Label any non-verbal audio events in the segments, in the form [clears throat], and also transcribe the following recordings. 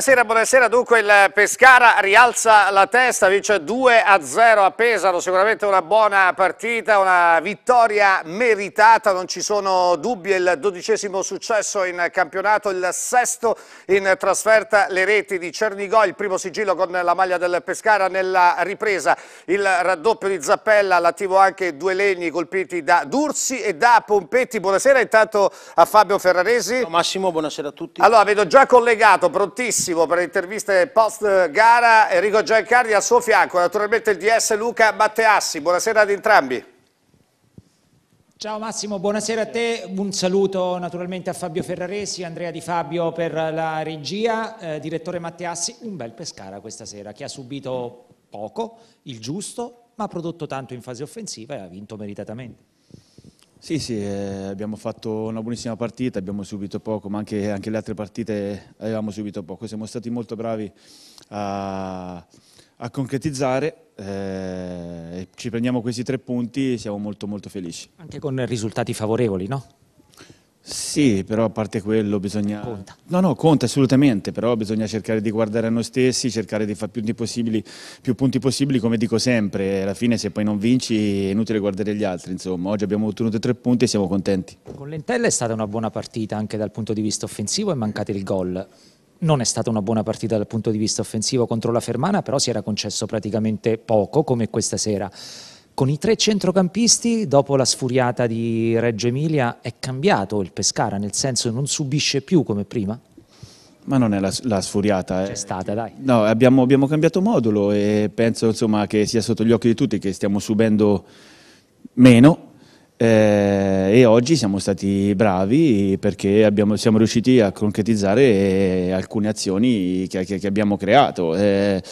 Buonasera, buonasera. Dunque il Pescara rialza la testa, vince 2 a 0 a Pesaro, sicuramente una buona partita, una vittoria meritata, non ci sono dubbi, il dodicesimo successo in campionato, il sesto in trasferta, le reti di Cernigò, il primo sigillo con la maglia del Pescara nella ripresa, il raddoppio di Zappella, l'attivo anche due legni colpiti da Dursi e da Pompetti. Buonasera intanto a Fabio Ferraresi. Massimo, buonasera a tutti. Allora, vedo già collegato, prontissimo esclusivo per le interviste post gara Enrico Giancardi al suo fianco, naturalmente il DS Luca Matteassi. Buonasera ad entrambi. Ciao Massimo, buonasera a te, un saluto naturalmente a Fabio Ferraresi, Andrea Di Fabio per la regia, eh, direttore Matteassi, un bel Pescara questa sera che ha subito poco, il giusto, ma ha prodotto tanto in fase offensiva e ha vinto meritatamente. Sì, sì, eh, abbiamo fatto una buonissima partita, abbiamo subito poco, ma anche, anche, le altre partite avevamo subito poco. Siamo stati molto bravi a, a concretizzare, eh, ci prendiamo questi tre punti e siamo molto molto felici. Anche con risultati favorevoli, no? Sì, però a parte quello bisogna... Conta. No, no, conta assolutamente, però bisogna cercare di guardare a noi stessi, cercare di fare più punti possibili, più punti possibili come dico sempre. Alla fine se poi non vinci è inutile guardare gli altri, insomma. Oggi abbiamo ottenuto tre punti e siamo contenti. Con Lentella è stata una buona partita anche dal punto di vista offensivo e mancate il gol. Non è stata una buona partita dal punto di vista offensivo contro la Fermana, però si era concesso praticamente poco come questa sera. Con i tre centrocampisti, dopo la sfuriata di Reggio Emilia, è cambiato il Pescara, nel senso non subisce più come prima? Ma non è la, la sfuriata. Eh. C'è eh. stata, dai. No, abbiamo, abbiamo, cambiato modulo e penso insomma, che sia sotto gli occhi di tutti che stiamo subendo meno eh, e oggi siamo stati bravi perché abbiamo, siamo riusciti a concretizzare eh, alcune azioni che, che, che abbiamo creato. Eh,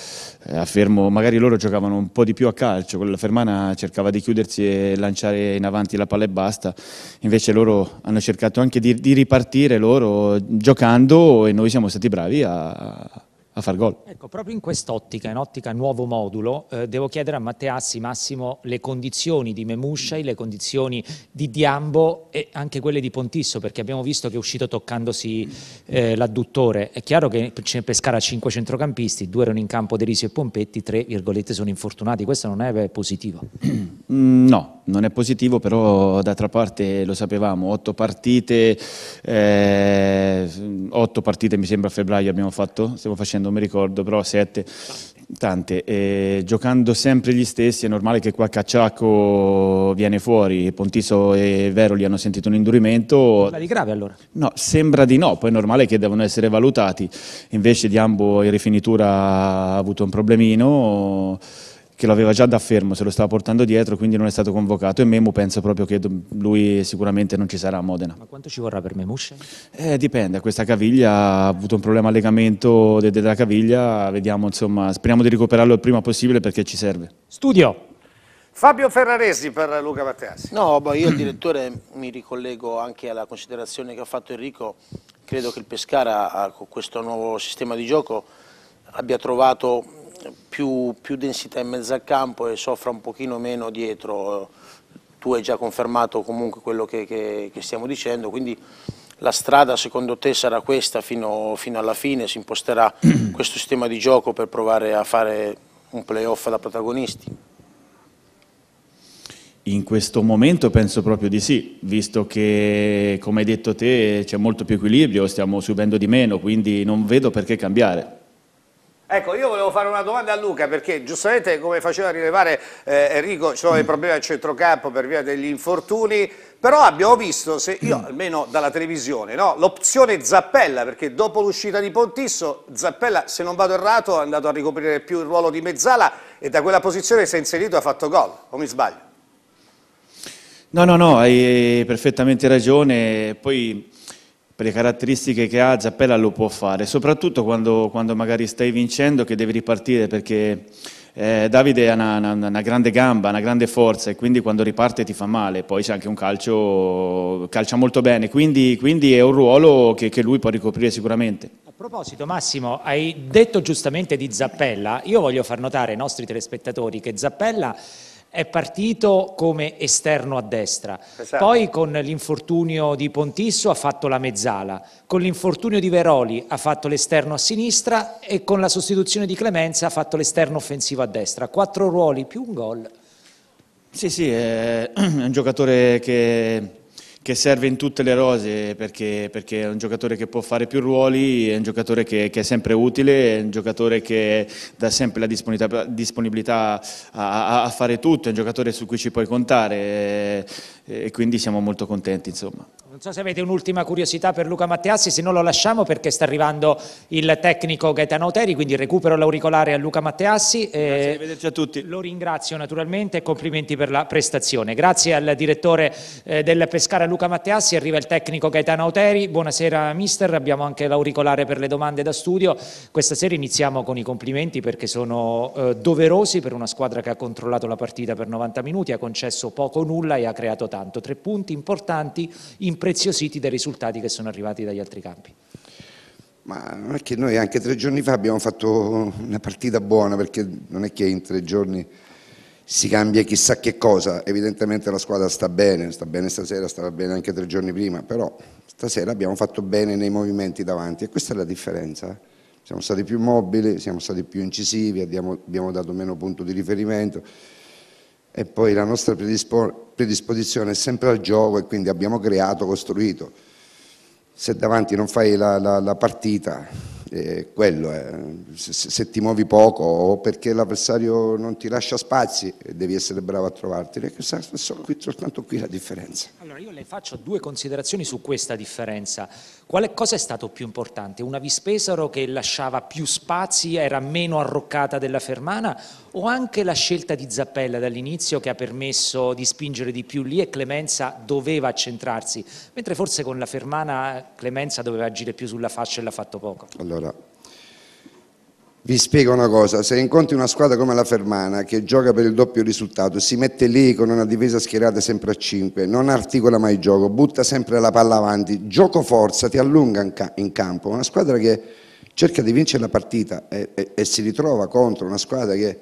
eh, affermo, magari loro giocavano un po' di più a calcio, quella Fermana cercava di chiudersi e lanciare in avanti la palla e basta, invece loro hanno cercato anche di, di ripartire loro giocando e noi siamo stati bravi a, a far gol. Ecco, proprio in quest'ottica, in ottica nuovo modulo, eh, devo chiedere a Matteassi, Massimo, le condizioni di Memusciai, le condizioni di Diambo e anche quelle di Pontisso, perché abbiamo visto che è uscito toccandosi eh, l'adduttore. È chiaro che c'è Pescara 5 centrocampisti, due erano in campo Derisio e Pompetti, tre, virgolette, sono infortunati. Questo non è positivo? Mm, no, non è positivo, però d'altra parte lo sapevamo, otto partite, eh, otto partite mi sembra a febbraio abbiamo fatto, stiamo facendo, non mi ricordo, però sette, tante. E, giocando sempre gli stessi è normale che qualche acciacco viene fuori, Pontiso e Veroli hanno sentito un indurimento. Nulla di grave allora? No, sembra di no, poi è normale che devono essere valutati, invece Diambo in rifinitura ha avuto un problemino che lo aveva già da fermo, se lo stava portando dietro, quindi non è stato convocato e Memu penso proprio che lui sicuramente non ci sarà a Modena. Ma quanto ci vorrà per Memu Eh, dipende, questa caviglia ha avuto un problema al legamento de della caviglia, vediamo insomma, speriamo di recuperarlo il prima possibile perché ci serve. Studio! Fabio Ferraresi per Luca Batteasi. No, io direttore mi ricollego anche alla considerazione che ha fatto Enrico, credo che il Pescara con questo nuovo sistema di gioco abbia trovato più, più, densità in mezzo al campo e soffra un pochino meno dietro. Tu hai già confermato comunque quello che, che, che stiamo dicendo, quindi la strada secondo te sarà questa fino, fino alla fine? Si imposterà [clears throat] questo sistema di gioco per provare a fare un playoff da protagonisti? In questo momento penso proprio di sì, visto che come hai detto te c'è molto più equilibrio, stiamo subendo di meno, quindi non vedo perché cambiare. Ecco, io volevo fare una domanda a Luca perché giustamente come faceva rilevare eh, Enrico ci sono dei problemi al centrocampo per via degli infortuni, però abbiamo visto, se io mm. almeno dalla televisione, no, l'opzione Zappella perché dopo l'uscita di Pontisso Zappella se non vado errato è andato a ricoprire più il ruolo di mezzala e da quella posizione si è inserito e ha fatto gol, o mi sbaglio? No, no, no, hai perfettamente ragione, poi per le caratteristiche che ha, Zappella lo può fare, soprattutto quando, quando magari stai vincendo che devi ripartire perché eh, Davide ha una, una, una, grande gamba, una grande forza e quindi quando riparte ti fa male, poi c'è anche un calcio, calcia molto bene, quindi, quindi è un ruolo che, che lui può ricoprire sicuramente. A proposito Massimo, hai detto giustamente di Zappella, io voglio far notare ai nostri telespettatori che Zappella è partito come esterno a destra, esatto. poi con l'infortunio di Pontisso ha fatto la mezzala, con l'infortunio di Veroli ha fatto l'esterno a sinistra e con la sostituzione di Clemenza ha fatto l'esterno offensivo a destra, quattro ruoli più un gol. Sì, sì, è [clears throat] un giocatore che che serve in tutte le rose perché, perché, è un giocatore che può fare più ruoli, è un giocatore che, che è sempre utile, è un giocatore che dà sempre la disponibilità, disponibilità a, a, fare tutto, è un giocatore su cui ci puoi contare. È, e quindi siamo molto contenti insomma. Non so se avete un'ultima curiosità per Luca Matteassi, se no lo lasciamo perché sta arrivando il tecnico Gaetano Oteri, quindi recupero l'auricolare a Luca Matteassi. Grazie, eh, arrivederci a tutti. Lo ringrazio naturalmente e complimenti per la prestazione. Grazie al direttore eh, del Pescara Luca Matteassi, arriva il tecnico Gaetano Oteri. Buonasera mister, abbiamo anche l'auricolare per le domande da studio. Questa sera iniziamo con i complimenti perché sono eh, doverosi per una squadra che ha controllato la partita per 90 minuti, ha concesso poco o nulla e ha creato tanto soltanto, tre punti importanti impreziositi dai risultati che sono arrivati dagli altri campi. Ma non è che noi anche tre giorni fa abbiamo fatto una partita buona perché non è che in tre giorni si cambia chissà che cosa, evidentemente la squadra sta bene, sta bene stasera, stava bene anche tre giorni prima, però stasera abbiamo fatto bene nei movimenti davanti e questa è la differenza. Eh. Siamo stati più mobili, siamo stati più incisivi, abbiamo, abbiamo dato meno punto di riferimento e poi la nostra predisposizione è sempre al gioco e quindi abbiamo creato, costruito. Se davanti non fai la, la, la partita, eh, quello è. Se, se, ti muovi poco o perché l'avversario non ti lascia spazi, devi essere bravo a trovarti. È solo qui, soltanto qui la differenza. Allora io le faccio due considerazioni su questa differenza. Quale cosa è stato più importante? Una Vispesaro che lasciava più spazi, era meno arroccata della Fermana o anche la scelta di Zappella dall'inizio che ha permesso di spingere di più lì e Clemenza doveva accentrarsi, mentre forse con la Fermana eh, Clemenza doveva agire più sulla fascia e l'ha fatto poco? Allora, vi spiego una cosa, se incontri una squadra come la Fermana che gioca per il doppio risultato, si mette lì con una difesa schierata sempre a 5, non articola mai il gioco, butta sempre la palla avanti, gioco forza, ti allunga in campo, una squadra che cerca di vincere la partita e, e, e si ritrova contro una squadra che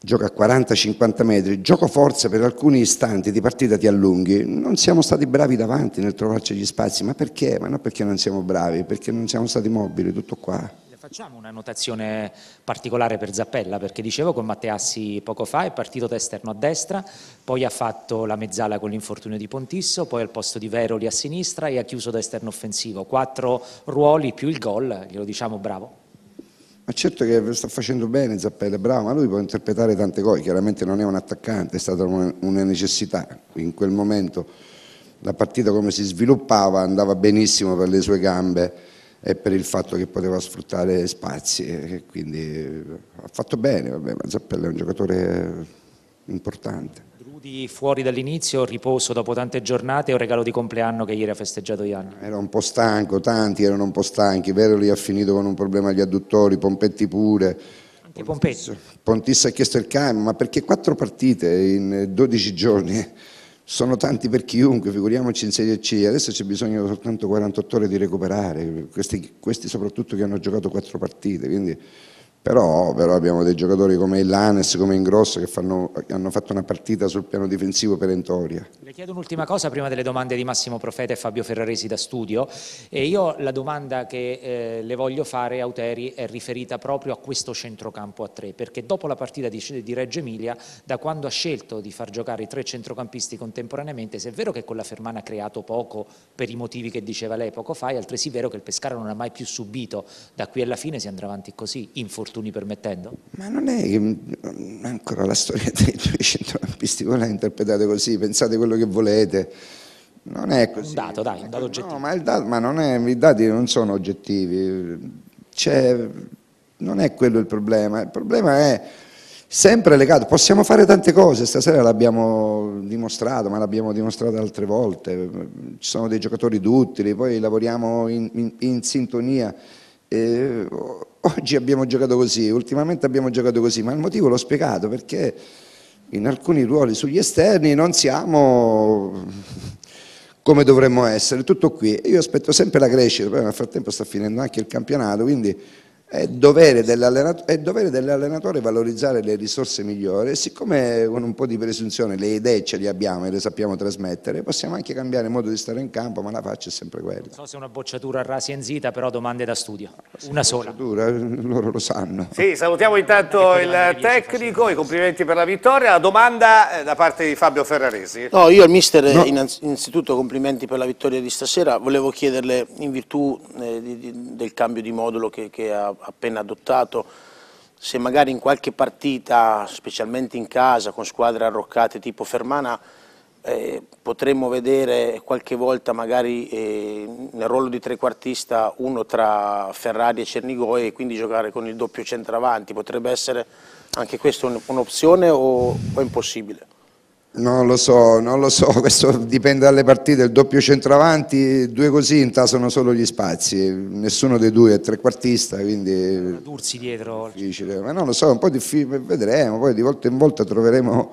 gioca a 40-50 metri, gioco forza per alcuni istanti di partita ti allunghi, non siamo stati bravi davanti nel trovarci gli spazi, ma perché? Ma non perché non siamo bravi, perché non siamo stati mobili, tutto qua facciamo una notazione particolare per Zappella perché dicevo con Matteassi poco fa è partito da esterno a destra, poi ha fatto la mezzala con l'infortunio di Pontisso, poi al posto di Veroli a sinistra e ha chiuso da esterno offensivo. Quattro ruoli più il gol, glielo diciamo bravo. Ma certo che sta facendo bene Zappella, bravo, ma lui può interpretare tante cose, chiaramente non è un attaccante, è stata una necessità in quel momento. La partita come si sviluppava andava benissimo per le sue gambe e per il fatto che poteva sfruttare spazi, eh, quindi eh, ha fatto bene, vabbè, ma Zappella è un giocatore importante. Drudi fuori dall'inizio, riposo dopo tante giornate un regalo di compleanno che ieri ha festeggiato Ian? Era un po' stanco, tanti erano un po' stanchi, Veroli ha finito con un problema agli adduttori, Pompetti pure. Anche Pompetti. Pontis ha chiesto il cambio, ma perché quattro partite in 12 giorni? sono tanti per chiunque, figuriamoci in Serie C, adesso c'è bisogno soltanto 48 ore di recuperare, questi, questi soprattutto che hanno giocato quattro partite, quindi però, però, abbiamo dei giocatori come Lanes, come Ingrosso che fanno, hanno fatto una partita sul piano difensivo perentoria. Le chiedo un'ultima cosa prima delle domande di Massimo Profeta e Fabio Ferraresi da studio e io la domanda che eh, le voglio fare Auteri è riferita proprio a questo centrocampo a tre perché dopo la partita di, di Reggio Emilia da quando ha scelto di far giocare i tre centrocampisti contemporaneamente se è vero che con la Fermana ha creato poco per i motivi che diceva lei poco fa è altresì vero che il Pescara non ha mai più subito da qui alla fine si andrà avanti così in infortunato infortuni permettendo? Ma non è che mm, ancora la storia dei due centrocampisti voi la interpretate così, pensate quello che volete. Non è così. Un dato, dai, un dato oggettivo. No, ma, dato, ma non è, i dati non sono oggettivi. Cioè, non è quello il problema. Il problema è sempre legato. Possiamo fare tante cose, stasera l'abbiamo dimostrato, ma l'abbiamo dimostrato altre volte. Ci sono dei giocatori duttili, poi lavoriamo in, in, in sintonia. Eh, oggi abbiamo giocato così, ultimamente abbiamo giocato così, ma il motivo l'ho spiegato perché in alcuni ruoli sugli esterni non siamo come dovremmo essere, tutto qui. Io aspetto sempre la crescita, poi nel frattempo sta finendo anche il campionato, quindi è dovere, è dovere, dell'allenatore valorizzare le risorse migliori e siccome con un po' di presunzione le idee ce le abbiamo e le sappiamo trasmettere, possiamo anche cambiare modo di stare in campo, ma la faccia è sempre quella. Non so se è una bocciatura rasi in zita, però domande da studio. No, una sola. Bocciatura, eh, loro lo sanno. Sì, salutiamo intanto il tecnico, i complimenti per la vittoria. La domanda eh, da parte di Fabio Ferraresi. No, io al mister no. innanzitutto complimenti per la vittoria di stasera. Volevo chiederle in virtù eh, di, di, del cambio di modulo che, che ha appena adottato, se magari in qualche partita, specialmente in casa, con squadre arroccate tipo Fermana, eh, potremmo vedere qualche volta magari eh, nel ruolo di trequartista uno tra Ferrari e Cernigoi e quindi giocare con il doppio centravanti, potrebbe essere anche questa un'opzione o, o impossibile? Non lo so, non lo so, [laughs] questo dipende dalle partite, il doppio centravanti, due così intasano solo gli spazi, nessuno dei due è trequartista, quindi... Dursi dietro. Difficile, ma non lo so, un po' difficile, vedremo, poi di volta in volta troveremo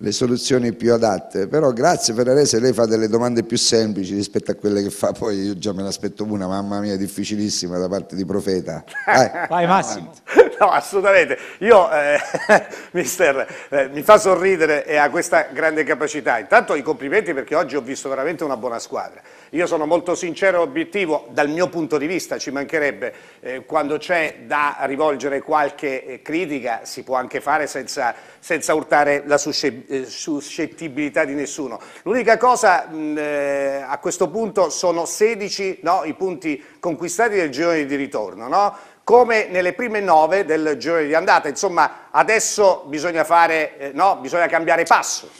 le soluzioni più adatte, però grazie Ferrarese se lei fa delle domande più semplici rispetto a quelle che fa, poi io già me ne aspetto una, mamma mia, difficilissima da parte di Profeta. Vai, [laughs] Vai Massimo. No, assolutamente, io, eh, [laughs] mister, eh, mi fa sorridere e ha questa grande capacità. Intanto i complimenti perché oggi ho visto veramente una buona squadra. Io sono molto sincero e obiettivo, dal mio punto di vista ci mancherebbe, eh, quando c'è da rivolgere qualche eh, critica si può anche fare senza, senza urtare la eh, suscettibilità di nessuno. L'unica cosa mh, eh, a questo punto sono 16 no, i punti conquistati del girone di ritorno, no? come nelle prime 9 del girone di andata, insomma adesso bisogna, fare, eh, no, bisogna cambiare passo.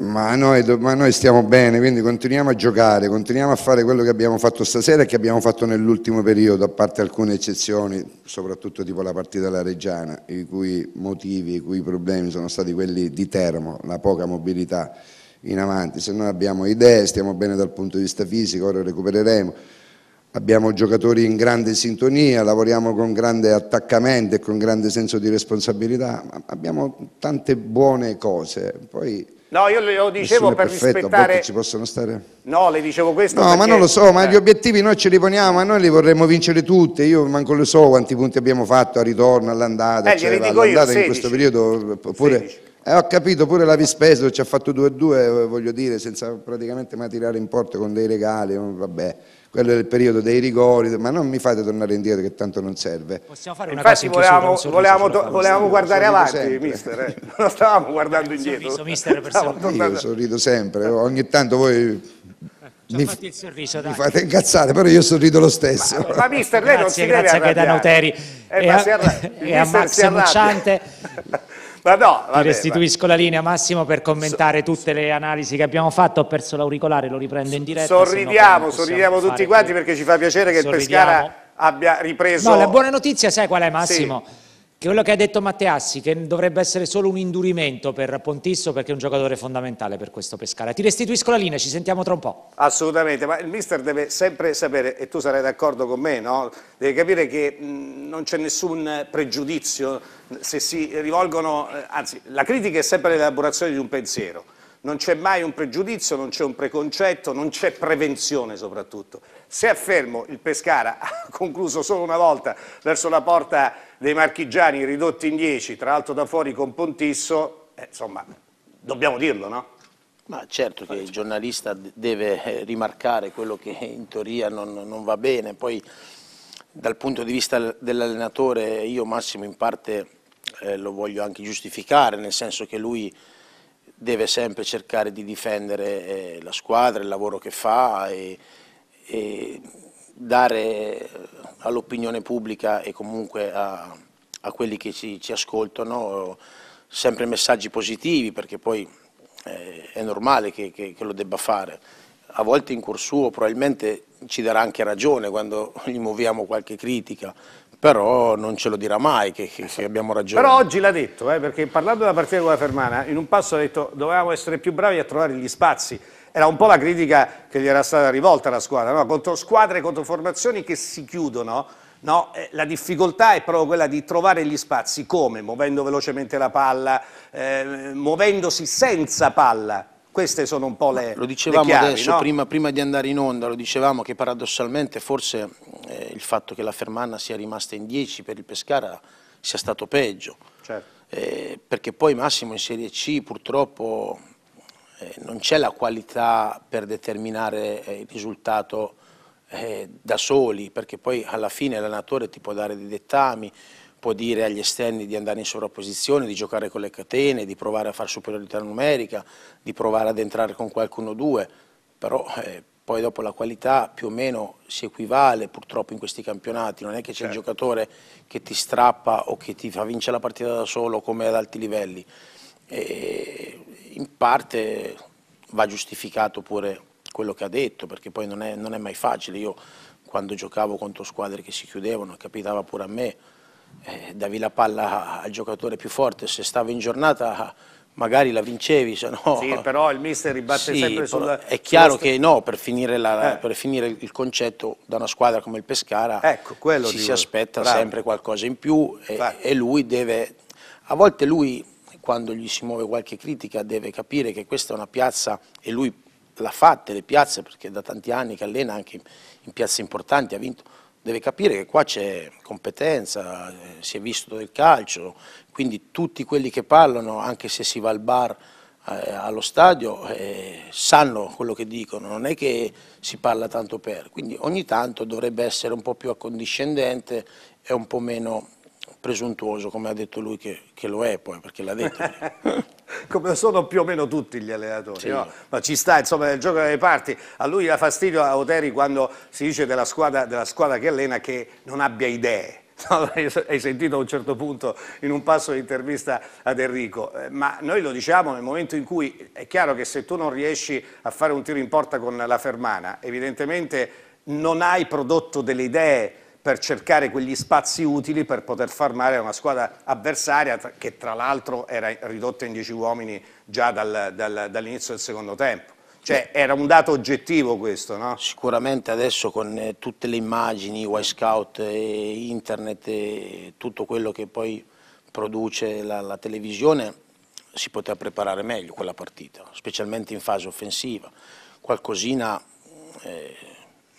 Ma noi, ma noi, stiamo bene, quindi continuiamo a giocare, continuiamo a fare quello che abbiamo fatto stasera e che abbiamo fatto nell'ultimo periodo, a parte alcune eccezioni, soprattutto tipo la partita alla Reggiana, i cui motivi, i cui problemi sono stati quelli di Termo, la poca mobilità in avanti. Se noi abbiamo idee, stiamo bene dal punto di vista fisico, ora recupereremo. Abbiamo giocatori in grande sintonia, lavoriamo con grande attaccamento e con grande senso di responsabilità, abbiamo tante buone cose. Poi No, io lo dicevo Nessuno per perfetto, rispettare... ci possono stare... No, le dicevo questo No, perché... ma non lo so, ma eh. gli obiettivi noi ce li poniamo, ma noi li vorremmo vincere tutti, io manco lo so quanti punti abbiamo fatto a ritorno, all'andata, eh, eccetera. all'andata in questo periodo pure... Eh, ho capito, pure la Vispeso ci ha fatto 2-2, eh, voglio dire, senza praticamente mai tirare in porto con dei regali, eh, vabbè quello del periodo dei rigori, ma non mi fate tornare indietro che tanto non serve. Possiamo fare una Infatti cosa volevamo, in volevamo, volevamo, guardare avanti, sempre. mister, eh. [laughs] non stavamo guardando indietro. Sorriso, mister, per Io sorrido sempre, ogni tanto voi mi, sorriso, mi, fate incazzare, però io sorrido lo stesso. Ma, ma mister, lei grazie, non si grazie deve arrabbiare. Eh, grazie a Gaetano Uteri eh, e, a, e a Max Mucciante. [laughs] Ma no, vabbè, Ti restituisco vabbè. la linea Massimo per commentare tutte le analisi che abbiamo fatto, ho perso l'auricolare, lo riprendo in diretta. Sorridiamo, sorridiamo tutti quanti perché ci fa piacere che sorridiamo. il Pescara abbia ripreso... No, la buona notizia sai qual è Massimo? Sì. Che quello che ha detto Matteassi, che dovrebbe essere solo un indurimento per Pontisso perché è un giocatore fondamentale per questo Pescara. Ti restituisco la linea, ci sentiamo tra un po'. Assolutamente, ma il mister deve sempre sapere, e tu sarai d'accordo con me, no? deve capire che mh, non c'è nessun pregiudizio se si rivolgono, eh, anzi la critica è sempre l'elaborazione di un pensiero, non c'è mai un pregiudizio, non c'è un preconcetto, non c'è prevenzione soprattutto. Se affermo il Pescara [laughs] ha concluso solo una volta verso la porta dei marchigiani ridotti in dieci, tra l'altro da fuori con Pontisso, eh, insomma dobbiamo dirlo, no? Ma certo che il giornalista deve eh, rimarcare quello che in teoria non, non va bene, poi dal punto di vista dell'allenatore io Massimo in parte eh, lo voglio anche giustificare, nel senso che lui deve sempre cercare di difendere eh, la squadra, il lavoro che fa e, e dare eh, all'opinione pubblica e comunque a, a quelli che ci, ci, ascoltano sempre messaggi positivi perché poi eh, è normale che, che, che lo debba fare. A volte in cuor suo probabilmente ci darà anche ragione quando [laughs] gli muoviamo qualche critica, però non ce lo dirà mai che, che abbiamo ragione. Però oggi l'ha detto, eh, perché parlando della partita con la Fermana, in un passo ha detto dovevamo essere più bravi a trovare gli spazi. Era un po' la critica che gli era stata rivolta alla squadra, no? contro squadre, contro formazioni che si chiudono, No, eh, la difficoltà è proprio quella di trovare gli spazi, come? Muovendo velocemente la palla, eh, muovendosi senza palla, queste sono un po' le Lo dicevamo le chiavi, adesso, no? prima, prima, di andare in onda, lo dicevamo che paradossalmente forse eh, il fatto che la Fermanna sia rimasta in 10 per il Pescara sia stato peggio. Certo. Eh, perché poi Massimo in Serie C purtroppo eh, non c'è la qualità per determinare eh, il risultato eh, da soli, perché poi alla fine l'allenatore ti può dare dei dettami, può dire agli esterni di andare in sovrapposizione, di giocare con le catene, di provare a fare superiorità numerica, di provare ad entrare con qualcuno o due, però eh, poi dopo la qualità più o meno si equivale purtroppo in questi campionati, non è che c'è certo. il giocatore che ti strappa o che ti fa vincere la partita da solo come ad alti livelli, e in parte va giustificato pure quello che ha detto, perché poi non è, non è mai facile, io quando giocavo contro squadre che si chiudevano, capitava pure a me, eh, davi la palla al giocatore più forte, se stava in giornata magari la vincevi, se no... [laughs] Sì, però il mister ribatte sì, sempre sulla... È chiaro che no, per finire, la, eh. per finire, il concetto da una squadra come il Pescara ecco, si, si aspetta Bravo. sempre qualcosa in più e, e lui deve... A volte lui, quando gli si muove qualche critica, deve capire che questa è una piazza e lui l'ha fatta, le piazze, perché da tanti anni che allena anche in piazze importanti, ha vinto deve capire che qua c'è competenza, eh, si è visto del calcio, quindi tutti quelli che parlano, anche se si va al bar eh, allo stadio, eh, sanno quello che dicono, non è che si parla tanto per, quindi ogni tanto dovrebbe essere un po' più accondiscendente e un po' meno presuntuoso, come ha detto lui che, che lo è poi, perché l'ha detto. [laughs] come sono più o meno tutti gli allenatori, sì. no? ma ci sta, insomma, nel gioco delle parti. A lui dà fastidio a Oteri quando si dice della squadra, della squadra che allena che non abbia idee. [laughs] No, hai sentito a un certo punto in un passo di intervista ad Enrico, eh, ma noi lo diciamo nel momento in cui è chiaro che se tu non riesci a fare un tiro in porta con la Fermana, evidentemente non hai prodotto delle idee per cercare quegli spazi utili per poter far male a una squadra avversaria che tra l'altro era ridotta in 10 uomini già dal, dal, dall'inizio del secondo tempo. Cioè era un dato oggettivo questo, no? Sicuramente adesso con eh, tutte le immagini, Y Scout, eh, internet e tutto quello che poi produce la, la televisione si poteva preparare meglio quella partita, specialmente in fase offensiva. Qualcosina eh,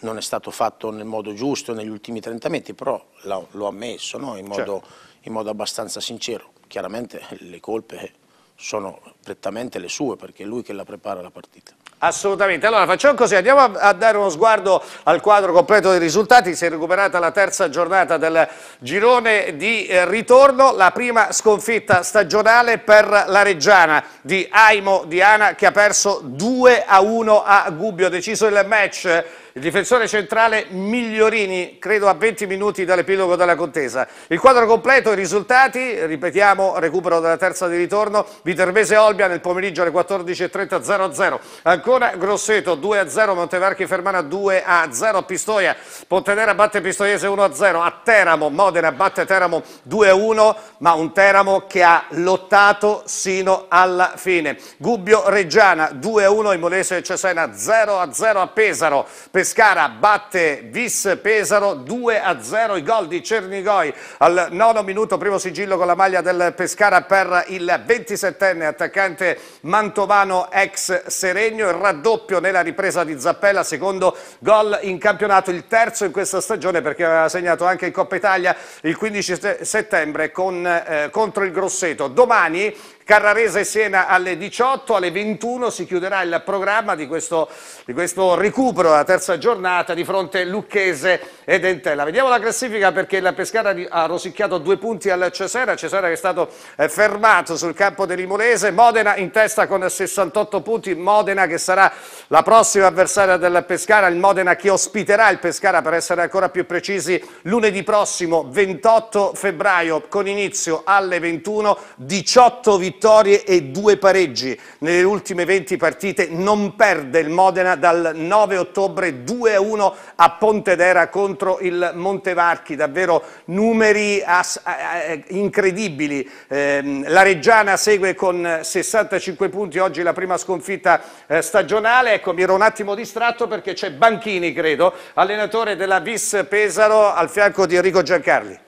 non è stato fatto nel modo giusto negli ultimi 30 metri, però l'ho ammesso no? in, modo, certo. in modo abbastanza sincero. Chiaramente le colpe sono prettamente le sue, perché è lui che la prepara la partita. Assolutamente, allora facciamo così, andiamo a, dare uno sguardo al quadro completo dei risultati, si è recuperata la terza giornata del girone di eh, ritorno, la prima sconfitta stagionale per la Reggiana di Aimo Diana che ha perso 2 a 1 a Gubbio, deciso il match il difensore centrale Migliorini, credo a 20 minuti dall'epilogo della contesa. Il quadro completo, i risultati, ripetiamo, recupero della terza di ritorno, Vitervese Olio Albion nel pomeriggio alle 14.30 0-0. Ancora Grosseto 2-0, Montevarchi Fermana 2-0, Pistoia, Pontenera batte Pistoiese 1-0, a Teramo, Modena batte Teramo 2-1, ma un Teramo che ha lottato sino alla fine. Gubbio Reggiana 2-1, Imolese Cesena 0-0 a Pesaro, Pescara batte Vis Pesaro 2-0, i gol di Cernigoi al nono minuto, primo sigillo con la maglia del Pescara per il 27enne attaccante attaccante mantovano ex Seregno, il raddoppio nella ripresa di Zappella, secondo gol in campionato, il terzo in questa stagione perché aveva segnato anche in Coppa Italia il 15 settembre con, eh, contro il Grosseto. Domani Carrarese Siena alle 18, alle 21 si chiuderà il programma di questo, di questo recupero della terza giornata di fronte Lucchese e Dentella. Vediamo la classifica perché la Pescara ha rosicchiato due punti al Cesera, Cesera che è stato eh, fermato sul campo del Limonese, Modena in testa con 68 punti, Modena che sarà la prossima avversaria del Pescara, il Modena che ospiterà il Pescara per essere ancora più precisi lunedì prossimo 28 febbraio con inizio alle 21, 18 vittorie vittorie e due pareggi. Nelle ultime 20 partite non perde il Modena dal 9 ottobre 2-1 a Pontedera contro il Montevarchi, davvero numeri eh, incredibili. Ehm, la Reggiana segue con 65 punti, oggi la prima sconfitta eh, stagionale. Ecco, mi ero un attimo distratto perché c'è Banchini, credo, allenatore della Vis Pesaro al fianco di Enrico Giancarli.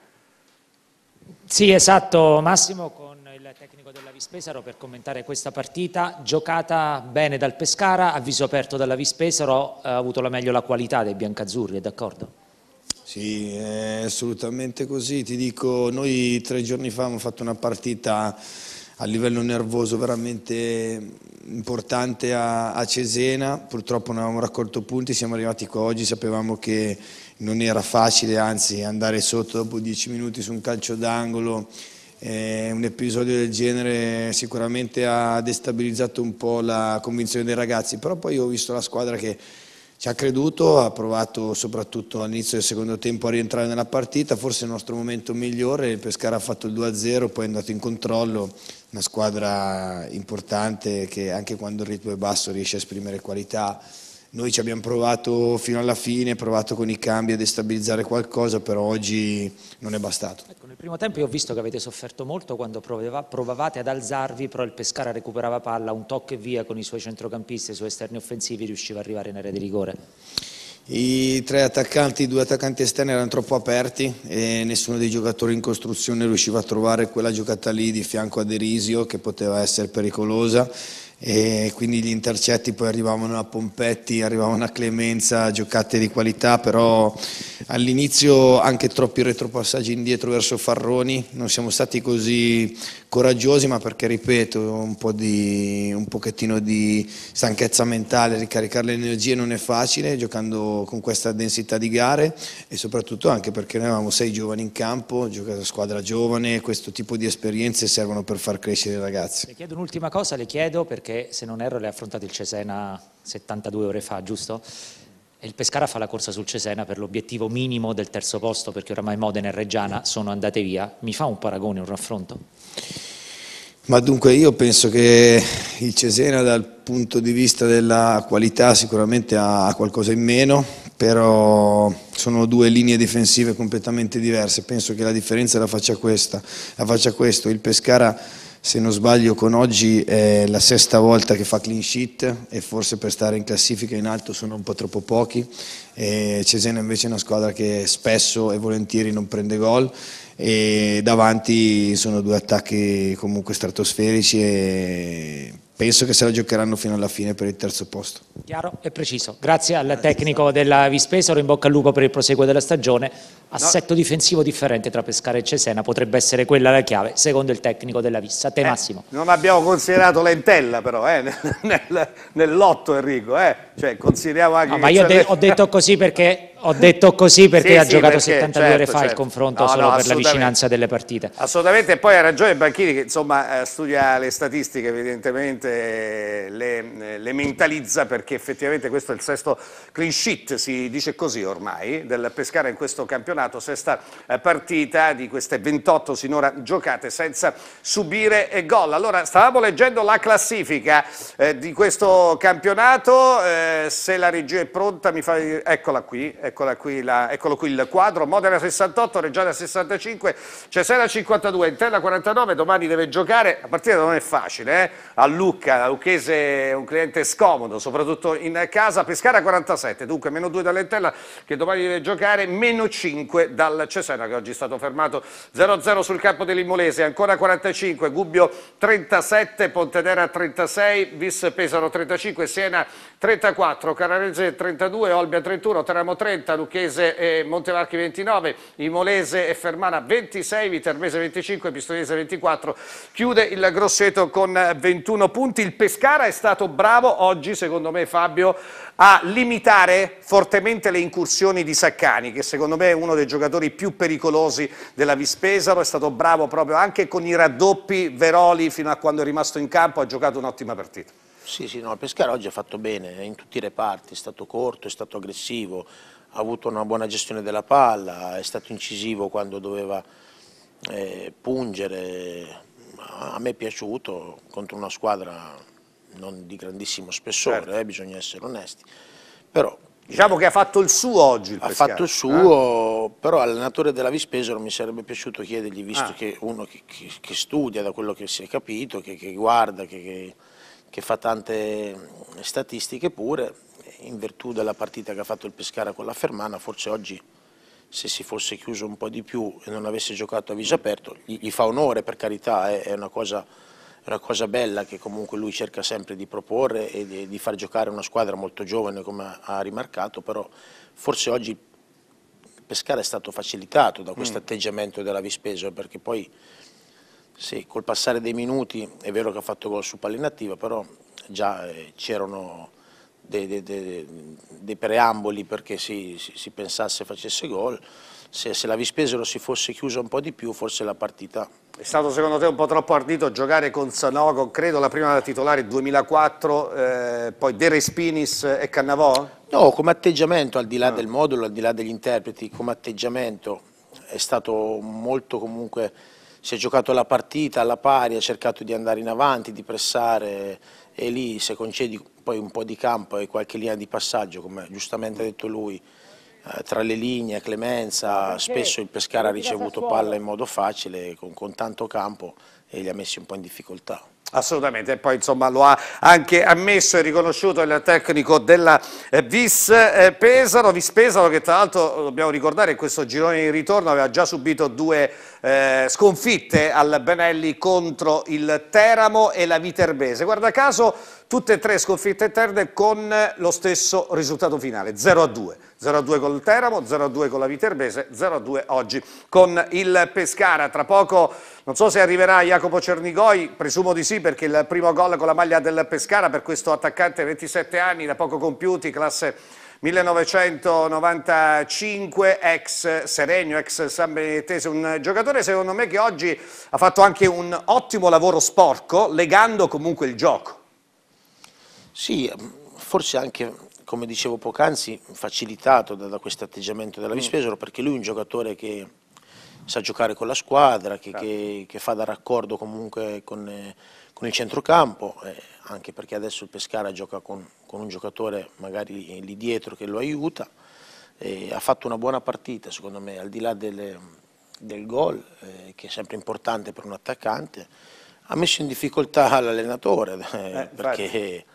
Sì, esatto, Massimo, con tecnico della Vispesaro per commentare questa partita giocata bene dal Pescara, a viso aperto dalla Vispesaro, ha avuto la meglio la qualità dei biancazzurri, è d'accordo? Sì, è assolutamente così, ti dico, noi tre giorni fa abbiamo fatto una partita a livello nervoso veramente importante a, a, Cesena, purtroppo non avevamo raccolto punti, siamo arrivati qua oggi, sapevamo che non era facile, anzi andare sotto dopo dieci minuti su un calcio d'angolo eh, un episodio del genere sicuramente ha destabilizzato un po' la convinzione dei ragazzi, però poi ho visto la squadra che ci ha creduto, ha provato soprattutto all'inizio del secondo tempo a rientrare nella partita, forse il nostro momento migliore, il Pescara ha fatto il 2-0, poi è andato in controllo, una squadra importante che anche quando il ritmo è basso riesce a esprimere qualità. Noi ci abbiamo provato fino alla fine, provato con i cambi a destabilizzare qualcosa, però oggi non è bastato. Ecco, nel primo tempo io ho visto che avete sofferto molto quando provavate ad alzarvi, però il Pescara recuperava palla, un tocco e via con i suoi centrocampisti e i suoi esterni offensivi riusciva ad arrivare in area di rigore. I tre attaccanti, i due attaccanti esterni erano troppo aperti e nessuno dei giocatori in costruzione riusciva a trovare quella giocata lì di fianco a Derisio che poteva essere pericolosa e quindi gli intercetti poi arrivavano a Pompetti, arrivavano a Clemenza, giocate di qualità, però all'inizio anche troppi retropassaggi indietro verso Farroni, non siamo stati così coraggiosi, ma perché, ripeto, un, po di, un pochettino di stanchezza mentale, ricaricare le energie non è facile, giocando con questa densità di gare e soprattutto anche perché noi avevamo sei giovani in campo, giocare a squadra giovane, questo tipo di esperienze servono per far crescere i ragazzi. Le chiedo un'ultima cosa, le chiedo perché se non erro le ha affrontato il Cesena 72 ore fa, giusto? il Pescara fa la corsa sul Cesena per l'obiettivo minimo del terzo posto perché oramai Modena e Reggiana sono andate via. Mi fa un paragone, un raffronto? Ma dunque io penso che il Cesena dal punto di vista della qualità sicuramente ha qualcosa in meno, però sono due linee difensive completamente diverse, penso che la differenza la faccia, questa, la faccia questo. Il Pescara, se non sbaglio, con oggi è la sesta volta che fa clean sheet e forse per stare in classifica in alto sono un po' troppo pochi. E Cesena invece è una squadra che spesso e volentieri non prende gol e davanti sono due attacchi comunque stratosferici e penso che se la giocheranno fino alla fine per il terzo posto. Chiaro e preciso. Grazie al tecnico della Vispesaro, in bocca al lupo per il proseguo della stagione. Assetto no. difensivo differente tra Pescara e Cesena, potrebbe essere quella la chiave, secondo il tecnico della Vissa. A te eh, Massimo. Non abbiamo considerato Lentella però, eh, [laughs] nel, nel, nell'otto Enrico, eh. cioè, consideriamo anche... No, ma io de ho detto così perché ho detto così perché sì, ha sì, giocato perché, 72 certo, ore fa certo. il confronto no, solo no, per la vicinanza delle partite. Assolutamente, e poi ha ragione Banchini che insomma, eh, studia le statistiche, evidentemente eh, le, eh, le, mentalizza perché effettivamente questo è il sesto clean sheet, si dice così ormai, del Pescara in questo campionato, sesta partita di queste 28 sinora giocate senza subire gol. Allora, stavamo leggendo la classifica eh, di questo campionato, eh, se la regia è pronta mi fa... eccola qui, eccola qui la, eccolo qui il quadro, Modena 68, Reggiana 65, Cesena 52, Interna 49, domani deve giocare, a partire da non è facile, eh? a Lucca, la Lucchese è un cliente scomodo, soprattutto in casa, Pescara 47, dunque meno 2 dall'Entella che domani deve giocare, meno 5 dal Cesena che oggi è stato fermato 0-0 sul campo dell'Imolese, ancora 45, Gubbio 37, Pontedera 36, Vis Pesaro 35, Siena 34, Canarese 32, Olbia 31, Teramo 30, 30, Lucchese e Montevarchi 29, Imolese e Fermana 26, Vitermese 25, Pistoiese 24, chiude il Grosseto con 21 punti. Il Pescara è stato bravo oggi, secondo me Fabio, a limitare fortemente le incursioni di Saccani, che secondo me è uno dei giocatori più pericolosi della Vispesaro, è stato bravo proprio anche con i raddoppi Veroli fino a quando è rimasto in campo, ha giocato un'ottima partita. Sì, sì, no, il Pescara oggi ha fatto bene in tutti i reparti, è stato corto, è stato aggressivo, ha avuto una buona gestione della palla, è stato incisivo quando doveva eh, pungere, a me è piaciuto contro una squadra non di grandissimo spessore, certo. eh, bisogna essere onesti, però Diciamo che ha fatto il suo oggi il Ha pescare, fatto il eh? suo, eh? però all'allenatore della Vispesaro mi sarebbe piaciuto chiedergli, visto ah. che uno che, che, che, studia da quello che si è capito, che, che guarda, che, fa tante statistiche pure, in virtù della partita che ha fatto il Pescara con la Fermana, forse oggi se si fosse chiuso un po' di più e non avesse giocato a viso aperto, gli, gli fa onore per carità, è, eh, è una cosa una cosa bella che comunque lui cerca sempre di proporre e di, di, far giocare una squadra molto giovane come ha rimarcato, però forse oggi Pescara è stato facilitato da questo mm. atteggiamento della Vispesa perché poi sì, col passare dei minuti è vero che ha fatto gol su palla inattiva, però già eh, c'erano dei, dei, dei, dei preamboli perché si, si, si pensasse facesse gol, se, se la Vispesero si fosse chiusa un po' di più forse la partita... È stato secondo te un po' troppo ardito giocare con Sanogo, credo la prima da titolare 2004, eh, poi De Respinis e Cannavò? No, come atteggiamento, al di là no. Ah. del modulo, al di là degli interpreti, come atteggiamento è stato molto comunque si è giocato la partita alla pari, ha cercato di andare in avanti, di pressare e lì se concedi poi un po' di campo e qualche linea di passaggio, come giustamente ha detto lui, eh, tra le linee, Clemenza, eh, spesso il Pescara ha ricevuto palla in modo facile, con, con tanto campo e li ha messi un po' in difficoltà. Assolutamente, e poi insomma lo ha anche ammesso e riconosciuto il tecnico della eh, Vis Pesaro, Vis Pesaro che tra l'altro dobbiamo ricordare in questo girone di ritorno aveva già subito due eh, sconfitte al Benelli contro il Teramo e la Viterbese. Guarda caso tutte e tre sconfitte eterne con lo stesso risultato finale, 0-2. 0-2 con il Teramo, 0-2 con la Viterbese, 0-2 oggi con il Pescara. Tra poco, non so se arriverà Jacopo Cernigoi, presumo di sì perché il primo gol con la maglia del Pescara per questo attaccante 27 anni, da poco compiuti, classe 1995, ex Serenio, ex San Benedettese, un giocatore secondo me che oggi ha fatto anche un ottimo lavoro sporco, legando comunque il gioco. Sì, forse anche, come dicevo poc'anzi, facilitato da, da questo atteggiamento della Vispesero, mm. perché lui è un giocatore che sa giocare con la squadra, che, certo. che, che fa da raccordo comunque con, eh, con il centrocampo, eh, anche perché adesso il Pescara gioca con, con un giocatore magari lì dietro che lo aiuta, ha fatto una buona partita secondo me, al di là delle, del gol, eh, che è sempre importante per un attaccante, ha messo in difficoltà l'allenatore, [laughs] eh, perché infatti.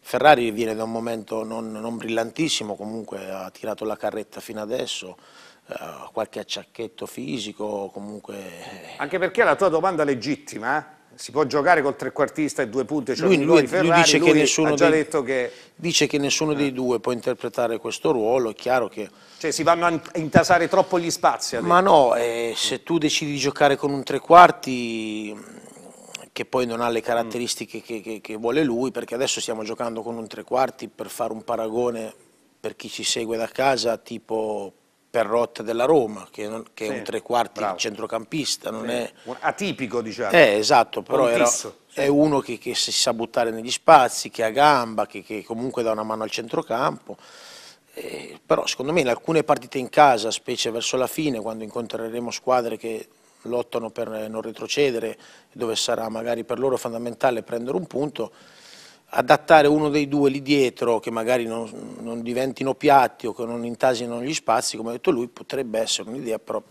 Ferrari viene da un momento non, non, brillantissimo, comunque ha tirato la carretta fino adesso, eh, ha qualche acciacchetto fisico, comunque... Eh, anche perché la tua domanda legittima eh, si può giocare col trequartista e due punti cioè lui, lui, Ferrari, lui dice lui che nessuno ha già dei, detto che... Dice che nessuno eh. dei due può interpretare questo ruolo, è chiaro che... Cioè si vanno a intasare troppo gli spazi. Ma no, eh, se tu decidi di giocare con un trequarti mm, che poi non ha le caratteristiche mm. che, che, che vuole lui, perché adesso stiamo giocando con un trequarti per fare un paragone per chi ci segue da casa, tipo Perrotta della Roma, che, non, che sì, è un tre quarti bravo. centrocampista. Non sì. è... Atipico, diciamo. Eh, esatto, però era, sì. è uno che, che, si sa buttare negli spazi, che ha gamba, che, che comunque dà una mano al centrocampo. Eh, però secondo me in alcune partite in casa, specie verso la fine, quando incontreremo squadre che lottano per non retrocedere, dove sarà magari per loro fondamentale prendere un punto, adattare uno dei due lì dietro che magari non, non diventino piatti o che non intasino gli spazi, come ha detto lui, potrebbe essere un'idea, però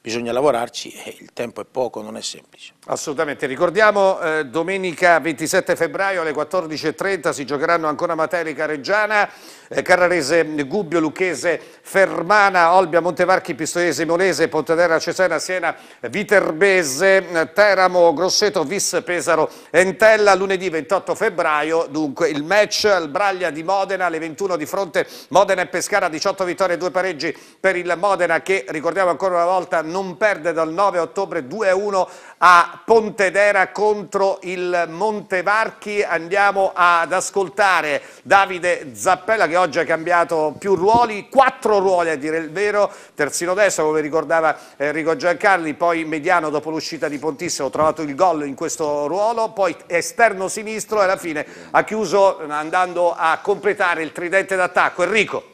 bisogna lavorarci e il tempo è poco, non è semplice. Assolutamente, ricordiamo eh, domenica 27 febbraio alle 14.30 si giocheranno ancora Materica Reggiana, eh, Carrarese Gubbio, Lucchese Fermana, Olbia Montevarchi, Pistoiese Molese, Pontedera Cesena, Siena, Viterbese, Teramo, Grosseto, Vis Pesaro, Entella, lunedì 28 febbraio, dunque il match al Braglia di Modena alle 21 di fronte Modena e Pescara, 18 vittorie e 2 pareggi per il Modena che ricordiamo ancora una volta non perde dal 9 ottobre 2-1 a Pontedera contro il Montevarchi. Andiamo ad ascoltare Davide Zappella che oggi ha cambiato più ruoli, quattro ruoli a dire il vero, terzino destro come ricordava Enrico eh, Giancarli, poi mediano dopo l'uscita di Pontissimo, ho trovato il gol in questo ruolo, poi esterno sinistro e alla fine ha chiuso andando a completare il tridente d'attacco. Enrico.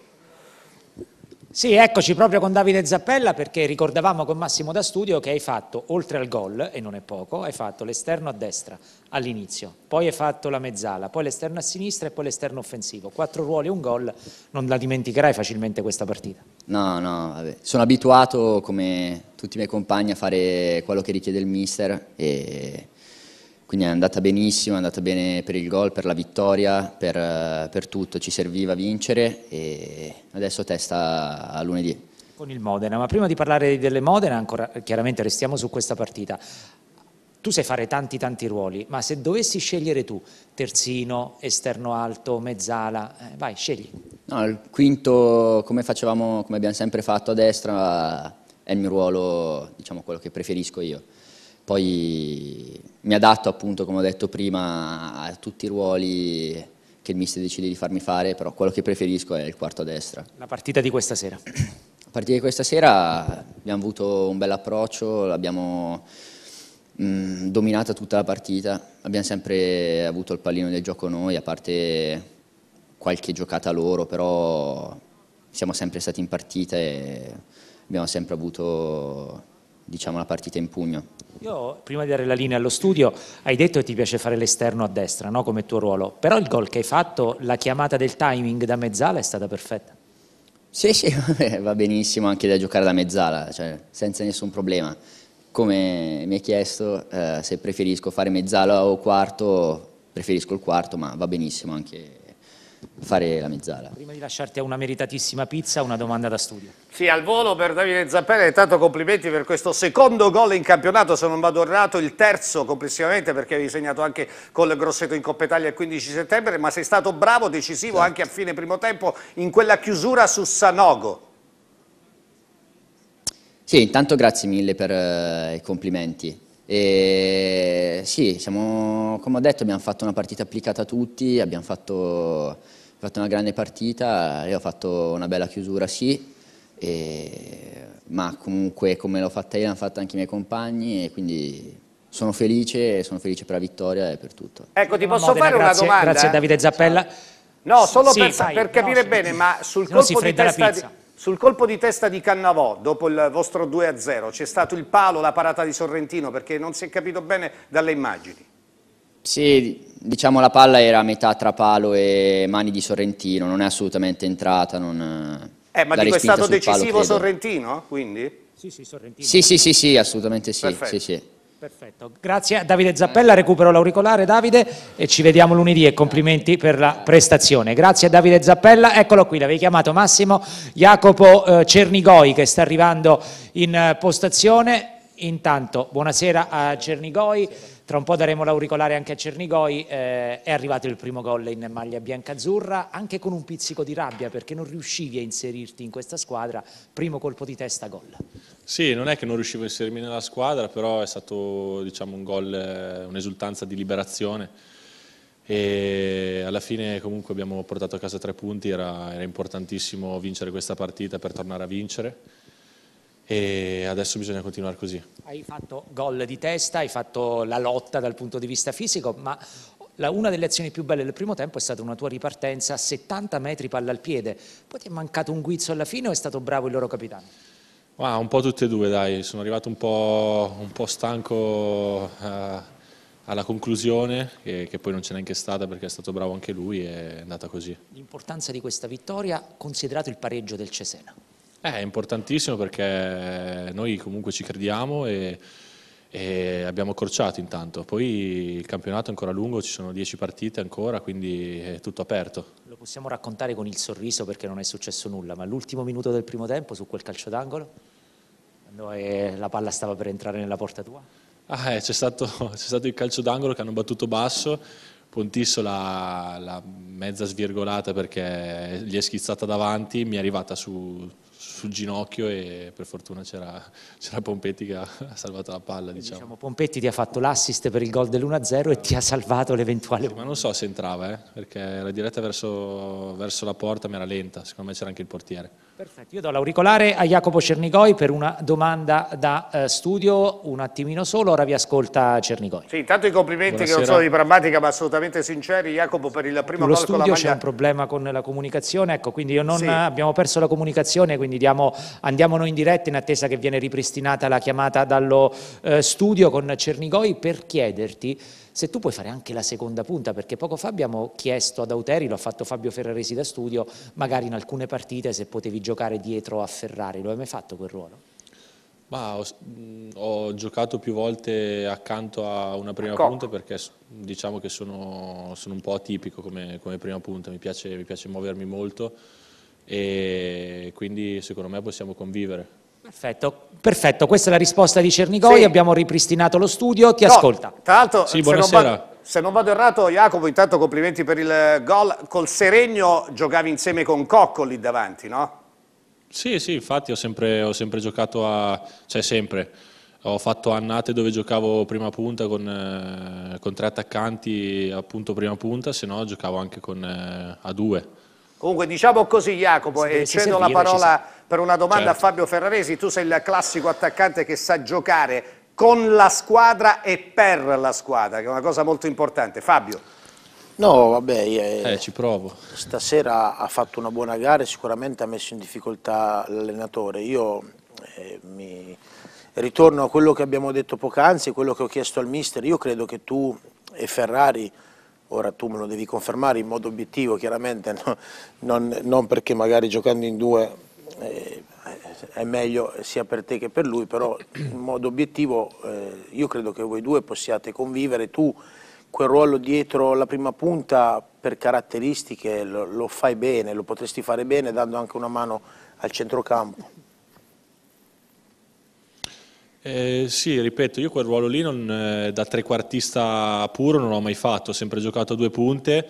Sì, eccoci proprio con Davide Zappella perché ricordavamo con Massimo da studio che hai fatto, oltre al gol, e non è poco, hai fatto l'esterno a destra all'inizio, poi hai fatto la mezzala, poi l'esterno a sinistra e poi l'esterno offensivo. Quattro ruoli e un gol, non la dimenticherai facilmente questa partita. No, no, vabbè. sono abituato come tutti i miei compagni a fare quello che richiede il mister e quindi è andata benissimo, è andata bene per il gol, per la vittoria, per, eh, per tutto, ci serviva vincere e adesso testa a lunedì. Con il Modena, ma prima di parlare delle Modena, ancora, chiaramente restiamo su questa partita tu sai fare tanti tanti ruoli, ma se dovessi scegliere tu, terzino, esterno alto, mezzala, eh, vai, scegli. No, il quinto, come, facevamo, come abbiamo sempre fatto a destra, è il mio ruolo, diciamo quello che preferisco io. Poi mi adatto appunto, come ho detto prima, a tutti i ruoli che il mister decide di farmi fare, però quello che preferisco è il quarto a destra. La partita di questa sera? [clears throat] La partita di questa sera abbiamo avuto un bel approccio, l'abbiamo dominata tutta la partita, abbiamo sempre avuto il pallino del gioco noi, a parte qualche giocata loro, però siamo sempre stati in partita e abbiamo sempre avuto diciamo, la partita in pugno. Io, prima di dare la linea allo studio, hai detto che ti piace fare l'esterno a destra, no? come tuo ruolo, però il gol che hai fatto, la chiamata del timing da mezzala è stata perfetta. Sì, sì, [laughs] va benissimo anche da giocare da mezzala, cioè, senza nessun problema. Come mi hai chiesto, eh, se preferisco fare mezzala o quarto, preferisco il quarto, ma va benissimo anche fare la mezzala. Prima di lasciarti a una meritatissima pizza, una domanda da studio. Sì, al volo per Davide Zappella, intanto complimenti per questo secondo gol in campionato, se non vado errato, il terzo complessivamente perché avevi segnato anche col Grosseto in Coppa Italia il 15 settembre, ma sei stato bravo, decisivo sì. Esatto. anche a fine primo tempo in quella chiusura su Sanogo. Sì, intanto grazie mille per eh, i complimenti. E sì, siamo, come ho detto, abbiamo fatto una partita applicata a tutti, abbiamo fatto fatto una grande partita, io ho fatto una bella chiusura sì, e, ma comunque come l'ho fatta io l'hanno fatta anche i miei compagni e quindi sono felice, sono felice per la vittoria e per tutto. Ecco, ti posso Modena, fare grazie, una domanda? Grazie Davide Zappella. No, solo sì, per, fai, per, capire no, bene, ma sul colpo, di, sul colpo, di testa di, Cannavò, dopo il vostro 2-0, c'è stato il palo, la parata di Sorrentino, perché non si è capito bene dalle immagini. Sì, diciamo la palla era a metà tra palo e mani di Sorrentino, non è assolutamente entrata. Non, eh, ma dico è stato decisivo palo, Sorrentino, quindi? Sì, sì, Sorrentino. Sì, sì, sì, sì assolutamente sì. Perfetto. sì, sì. Perfetto, grazie a Davide Zappella, recupero l'auricolare Davide e ci vediamo lunedì e complimenti per la prestazione. Grazie a Davide Zappella, eccolo qui, l'avevi chiamato Massimo, Jacopo eh, Cernigoi che sta arrivando in eh, postazione, intanto buonasera a Cernigoi. Tra un po' daremo l'auricolare anche a Cernigoi, eh, è arrivato il primo gol in maglia biancazzurra, anche con un pizzico di rabbia perché non riuscivi a inserirti in questa squadra, primo colpo di testa, gol. Sì, non è che non riuscivo a inserirmi nella squadra, però è stato diciamo, un gol, eh, un'esultanza di liberazione e alla fine comunque abbiamo portato a casa tre punti, era, era importantissimo vincere questa partita per tornare a vincere e adesso bisogna continuare così. Hai fatto gol di testa, hai fatto la lotta dal punto di vista fisico, ma una delle azioni più belle del primo tempo è stata una tua ripartenza a 70 metri palla al piede, poi ti è mancato un guizzo alla fine o è stato bravo il loro capitano? Ah, un po' tutte e due dai, sono arrivato un po', un po stanco eh, alla conclusione che, che poi non c'è neanche stata perché è stato bravo anche lui e è andata così. L'importanza di questa vittoria considerato il pareggio del Cesena? Eh, è importantissimo perché noi comunque ci crediamo e, e abbiamo accorciato intanto. Poi il campionato è ancora lungo, ci sono 10 partite ancora, quindi è tutto aperto. Lo possiamo raccontare con il sorriso perché non è successo nulla, ma l'ultimo minuto del primo tempo su quel calcio d'angolo, quando la palla stava per entrare nella porta tua? Ah, eh, c'è, stato, [laughs] stato, il calcio d'angolo che hanno battuto basso, Pontisso la, la mezza svirgolata perché gli è schizzata davanti, mi è arrivata su, sul ginocchio e per fortuna c'era Pompetti che ha, salvato la palla. Diciamo. Diciamo, Pompetti ti ha fatto l'assist per il gol dell'1-0 e ti ha salvato l'eventuale... Sì, ma non so se entrava, eh, perché era diretta verso, verso la porta ma era lenta, secondo me c'era anche il portiere. Perfetto, io do l'auricolare a Jacopo Cernigoi per una domanda da eh, studio, un attimino solo, ora vi ascolta Cernigoi. Sì, intanto i complimenti Buonasera. che non sono di prammatica ma assolutamente sinceri, Jacopo per il primo gol con la maglia. c'è un problema con la comunicazione, ecco, quindi io non, sì. abbiamo perso la comunicazione, quindi diamo, andiamo noi in diretta in attesa che viene ripristinata la chiamata dallo eh, studio con Cernigoi per chiederti se tu puoi fare anche la seconda punta, perché poco fa abbiamo chiesto ad Auteri, lo ha fatto Fabio Ferraresi da studio, magari in alcune partite se potevi giocare dietro a Ferrari, lo hai mai fatto quel ruolo? Ma ho, mm, ho, giocato più volte accanto a una prima Cop. punta perché diciamo che sono, sono un po' atipico come, come prima punta, mi piace, mi piace muovermi molto e quindi secondo me possiamo convivere. Perfetto, perfetto, questa è la risposta di Cernigoi, sì. abbiamo ripristinato lo studio, ti no, ascolta. Tra l'altro, sì, se, non vado, se, non vado, errato, Jacopo, intanto complimenti per il eh, gol. Col Seregno giocavi insieme con Cocco lì davanti, no? Sì, sì, infatti ho sempre, ho sempre giocato a... cioè sempre. Ho fatto annate dove giocavo prima punta con, eh, con tre attaccanti, appunto prima punta, se no giocavo anche con, eh, a due Comunque diciamo così Jacopo si e cedo la parola per una domanda certo. a Fabio Ferraresi, tu sei il classico attaccante che sa giocare con la squadra e per la squadra, che è una cosa molto importante. Fabio. No, vabbè, eh, eh, ci provo. Stasera ha fatto una buona gara e sicuramente ha messo in difficoltà l'allenatore. Io eh, mi ritorno a quello che abbiamo detto poc'anzi, quello che ho chiesto al mister. Io credo che tu e Ferrari ora tu me lo devi confermare in modo obiettivo chiaramente, no? non, non, perché magari giocando in due eh, è meglio sia per te che per lui, però in modo obiettivo eh, io credo che voi due possiate convivere, tu quel ruolo dietro la prima punta per caratteristiche lo, lo fai bene, lo potresti fare bene dando anche una mano al centrocampo. Eh, sì, ripeto, io quel ruolo lì non, eh, da trequartista puro non l'ho mai fatto, ho sempre giocato a due punte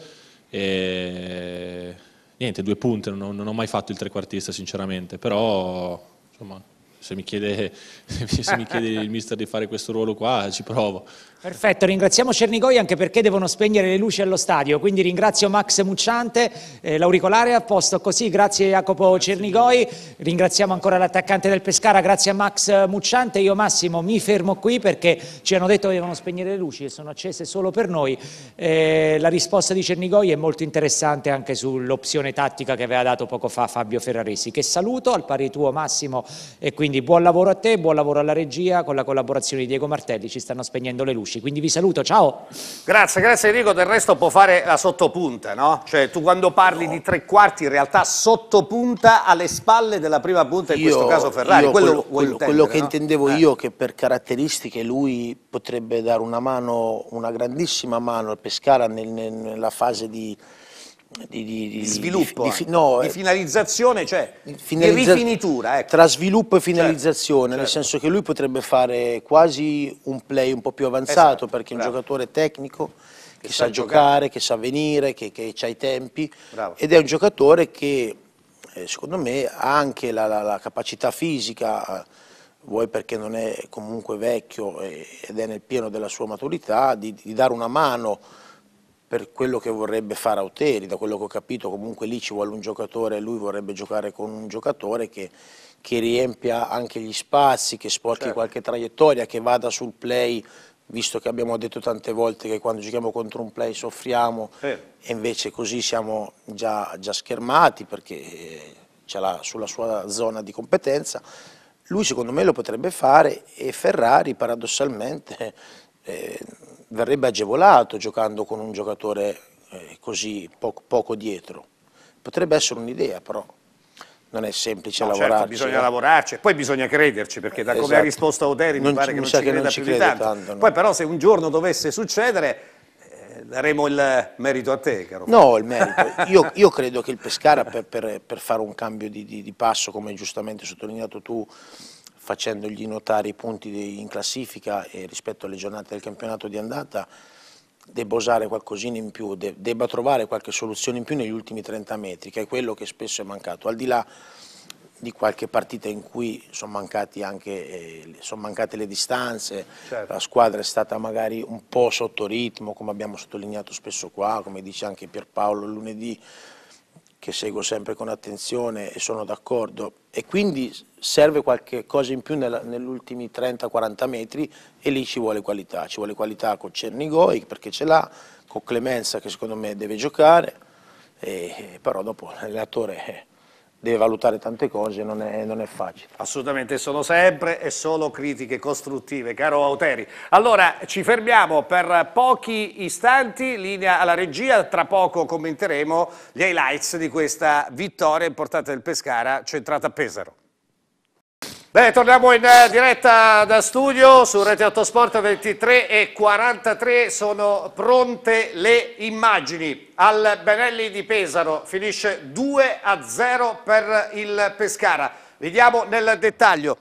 e niente, due punte, non, non ho mai fatto il trequartista sinceramente, però insomma, se mi chiede, [laughs] se mi chiede il mister di fare questo ruolo qua ci provo. Perfetto, ringraziamo Cernigoi anche perché devono spegnere le luci allo stadio, quindi ringrazio Max Mucciante, eh, l'auricolare è a posto così, grazie Jacopo Cernigoi, ringraziamo ancora l'attaccante del Pescara, grazie a Max Mucciante, io Massimo mi fermo qui perché ci hanno detto che devono spegnere le luci e sono accese solo per noi, eh, la risposta di Cernigoi è molto interessante anche sull'opzione tattica che aveva dato poco fa Fabio Ferraresi, che saluto al pari tuo Massimo e quindi buon lavoro a te, buon lavoro alla regia con la collaborazione di Diego Martelli, ci stanno spegnendo le luci. Belushi. Quindi vi saluto, ciao. Grazie, grazie Enrico. Del resto può fare la sottopunta, no? Cioè tu quando parli no. di tre quarti in realtà sottopunta alle spalle della prima punta, in questo caso Ferrari. quello, quello, quello che no? intendevo eh. io che per caratteristiche lui potrebbe dare una mano, una grandissima mano al Pescara nel, nel, nella fase di di, di, di, sviluppo, di, fi, no, di eh, finalizzazione, cioè finalizza di rifinitura. Ecco. Tra sviluppo e finalizzazione, certo. nel certo. senso che lui potrebbe fare quasi un play un po' più esatto, avanzato esatto, perché è un giocatore tecnico che, che sa giocare, giocare, che sa venire, che, che ha i tempi bravo. ed è un giocatore che eh, secondo me ha anche la, la, la capacità fisica eh, vuoi perché non è comunque vecchio ed è nel pieno della sua maturità, di, di dare una mano per quello che vorrebbe fare Auteri, da quello che ho capito comunque lì ci vuole un giocatore e lui vorrebbe giocare con un giocatore che, che riempia anche gli spazi, che sporchi certo. qualche traiettoria, che vada sul play visto che abbiamo detto tante volte che quando giochiamo contro un play soffriamo eh. e invece così siamo già, già schermati perché eh, c'è la, sulla sua zona di competenza, lui secondo me lo potrebbe fare e Ferrari paradossalmente [laughs] eh, verrebbe agevolato giocando con un giocatore eh, così poco, poco dietro. Potrebbe essere un'idea però non è semplice no, certo, lavorarci. Certo, bisogna eh. lavorarci, poi bisogna crederci, perché da esatto. come ha esatto. risposto Auderi mi pare che non ci creda non ci più di tanto. tanto no. Poi però se un giorno dovesse succedere, eh, daremo il merito a te, caro. No, il merito. io, io, credo che il Pescara, per, per, per fare un cambio di, di, di passo, come giustamente sottolineato tu, facendogli notare i punti in classifica e rispetto alle giornate del campionato di andata debba osare qualcosina in più, debba trovare qualche soluzione in più negli ultimi 30 metri, che è quello che spesso è mancato, al di là di qualche partita in cui sono, anche, eh, sono mancate le distanze, certo. la squadra è stata magari un po' sotto ritmo, come abbiamo sottolineato spesso qua, come dice anche Pierpaolo lunedì, che seguo sempre con attenzione e sono d'accordo. E quindi serve qualche cosa in più negli ultimi 30-40 metri e lì ci vuole qualità, ci vuole qualità con Cernigoi perché ce l'ha, con Clemenza che secondo me deve giocare, e, eh, però dopo l'allenatore eh, deve valutare tante cose, non è, non è, facile. Assolutamente, sono sempre e solo critiche costruttive, caro Auteri. Allora, ci fermiamo per pochi istanti, linea alla regia, tra poco commenteremo gli highlights di questa vittoria importante del Pescara, centrata a Pesaro. Bene, torniamo in eh, diretta da studio su Rete 8 Sport 23 e 43 sono pronte le immagini. Al Benelli di Pesaro finisce 2 a 0 per il Pescara. Vediamo nel dettaglio.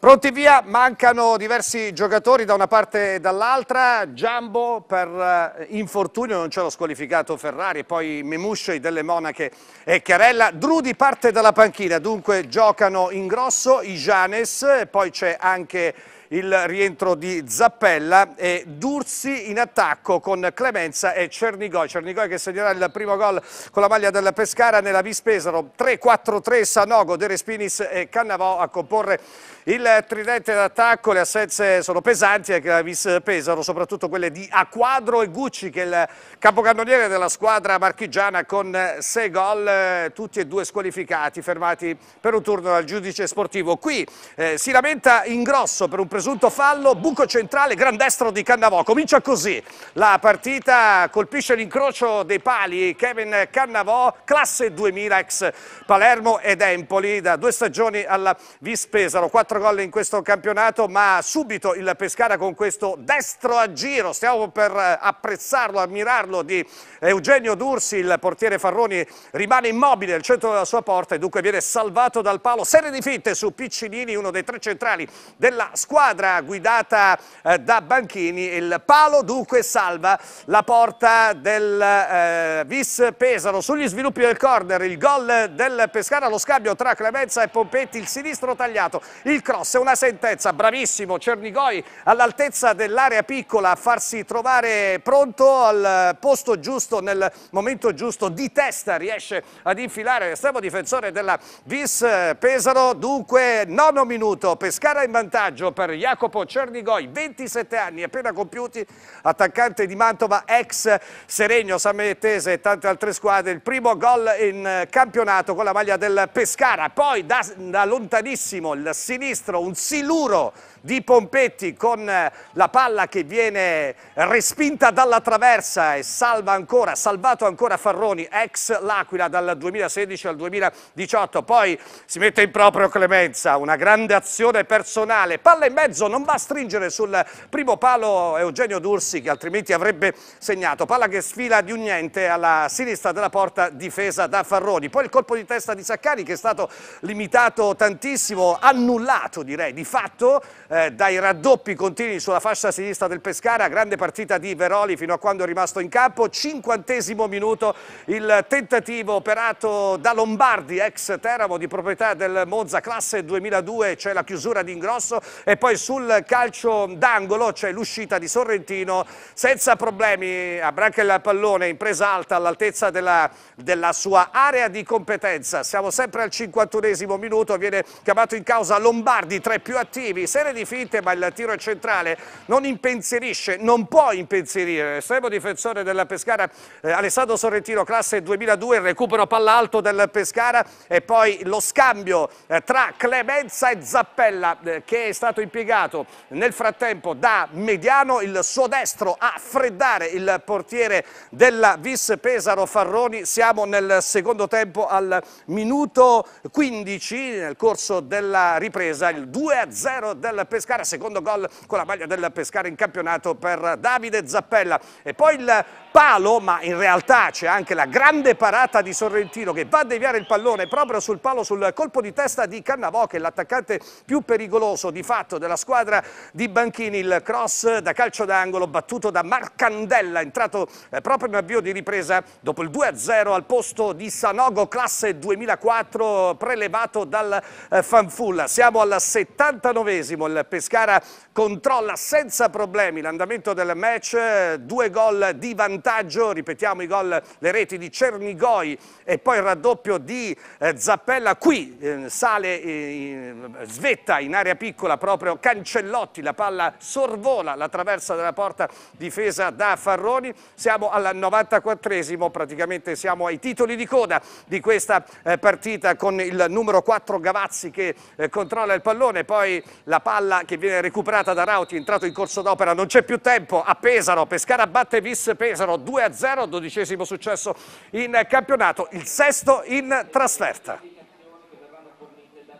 Pronti via, mancano diversi giocatori da una parte e dall'altra, Giambo per eh, infortunio non ce l'ho squalificato Ferrari, poi Mimuscioi delle Monache e Chiarella, Drudi parte dalla panchina, dunque giocano in grosso i Janes, poi c'è anche il rientro di Zappella e Dursi in attacco con Clemenza e Cernigoi. Cernigoi che segnerà il primo gol con la maglia della Pescara nella Vispesaro. 3-4-3 Sanogo, De Respinis e Cannavò a comporre il tridente d'attacco, le assenze sono pesanti anche la Vis Pesaro, soprattutto quelle di Aquadro e Gucci che è il capocannoniere della squadra marchigiana con sei gol, eh, tutti e due squalificati, fermati per un turno dal giudice sportivo. Qui eh, si lamenta Ingrosso per un presunto fallo, buco centrale, gran destro di Cannavò. Comincia così la partita, colpisce l'incrocio dei pali Kevin Cannavò, classe 2000 ex Palermo ed Empoli, da due stagioni alla Vis Pesaro, 4 gol in questo campionato, ma subito il Pescara con questo destro a giro, stiamo per eh, apprezzarlo, ammirarlo di Eugenio D'Ursi, il portiere Farroni rimane immobile al centro della sua porta e dunque viene salvato dal palo, serie di fitte su Piccinini, uno dei tre centrali della squadra guidata eh, da Banchini, il palo dunque salva la porta del eh, Vis Pesaro, sugli sviluppi del corner, il gol del Pescara, lo scambio tra Clemenza e Pompetti, il sinistro tagliato, il il cross è una sentenza, bravissimo Cernigoi all'altezza dell'area piccola a farsi trovare pronto al posto giusto, nel momento giusto di testa riesce ad infilare l'estremo difensore della Vis Pesaro, dunque nono minuto, Pescara in vantaggio per Jacopo Cernigoi, 27 anni appena compiuti, attaccante di Mantova, ex Seregno, Sametese e tante altre squadre, il primo gol in campionato con la maglia del Pescara, poi da, da lontanissimo il sinistro sinistro, un siluro di Pompetti con eh, la palla che viene respinta dalla traversa e salva ancora, salvato ancora Farroni, ex L'Aquila dal 2016 al 2018, poi si mette in proprio Clemenza, una grande azione personale, palla in mezzo, non va a stringere sul primo palo Eugenio Dursi che altrimenti avrebbe segnato, palla che sfila di un niente alla sinistra della porta difesa da Farroni, poi il colpo di testa di Saccani che è stato limitato tantissimo, annullato direi di fatto eh, dai raddoppi continui sulla fascia sinistra del Pescara, grande partita di Veroli fino a quando è rimasto in campo, cinquantesimo minuto il tentativo operato da Lombardi, ex Teramo di proprietà del Monza classe 2002, c'è cioè la chiusura di ingrosso e poi sul calcio d'angolo c'è cioè l'uscita di Sorrentino senza problemi, abbracca il pallone in presa alta all'altezza della, della sua area di competenza, siamo sempre al 51 minuto, viene chiamato in causa Lombardi tra i più attivi, serie di di finte, ma il tiro centrale non impensierisce, non può impensierire. Estremo difensore della Pescara, eh, Alessandro Sorrentino, classe 2002, recupero palla alto del Pescara e poi lo scambio eh, tra Clemenza e Zappella eh, che è stato impiegato nel frattempo da Mediano, il suo destro a freddare il portiere della Vis Pesaro Farroni. Siamo nel secondo tempo al minuto 15 nel corso della ripresa, il 2-0 del Pescara, secondo gol con la maglia del Pescara in campionato per Davide Zappella. E poi il palo, ma in realtà c'è anche la grande parata di Sorrentino che va a deviare il pallone proprio sul palo, sul colpo di testa di Cannavò che è l'attaccante più pericoloso di fatto della squadra di Banchini. Il cross da calcio d'angolo battuto da Marcandella, entrato eh, proprio in avvio di ripresa dopo il 2-0 al posto di Sanogo, classe 2004, prelevato dal eh, Fanfulla. Siamo al 79esimo, il Pescara controlla senza problemi l'andamento del match, due gol di vantaggio, ripetiamo i gol, le reti di Cernigoi e poi il raddoppio di eh, Zappella, qui eh, sale, eh, svetta in area piccola proprio Cancellotti, la palla sorvola la traversa della porta difesa da Farroni, siamo al 94esimo, praticamente siamo ai titoli di coda di questa partita con il numero 4 Gavazzi che controlla il pallone, poi la palla palla che viene recuperata da Rauti, entrato in corso d'opera, non c'è più tempo, a Pesaro, Pescara batte Vis Pesaro 2-0, dodicesimo successo in campionato, il sesto in trasferta.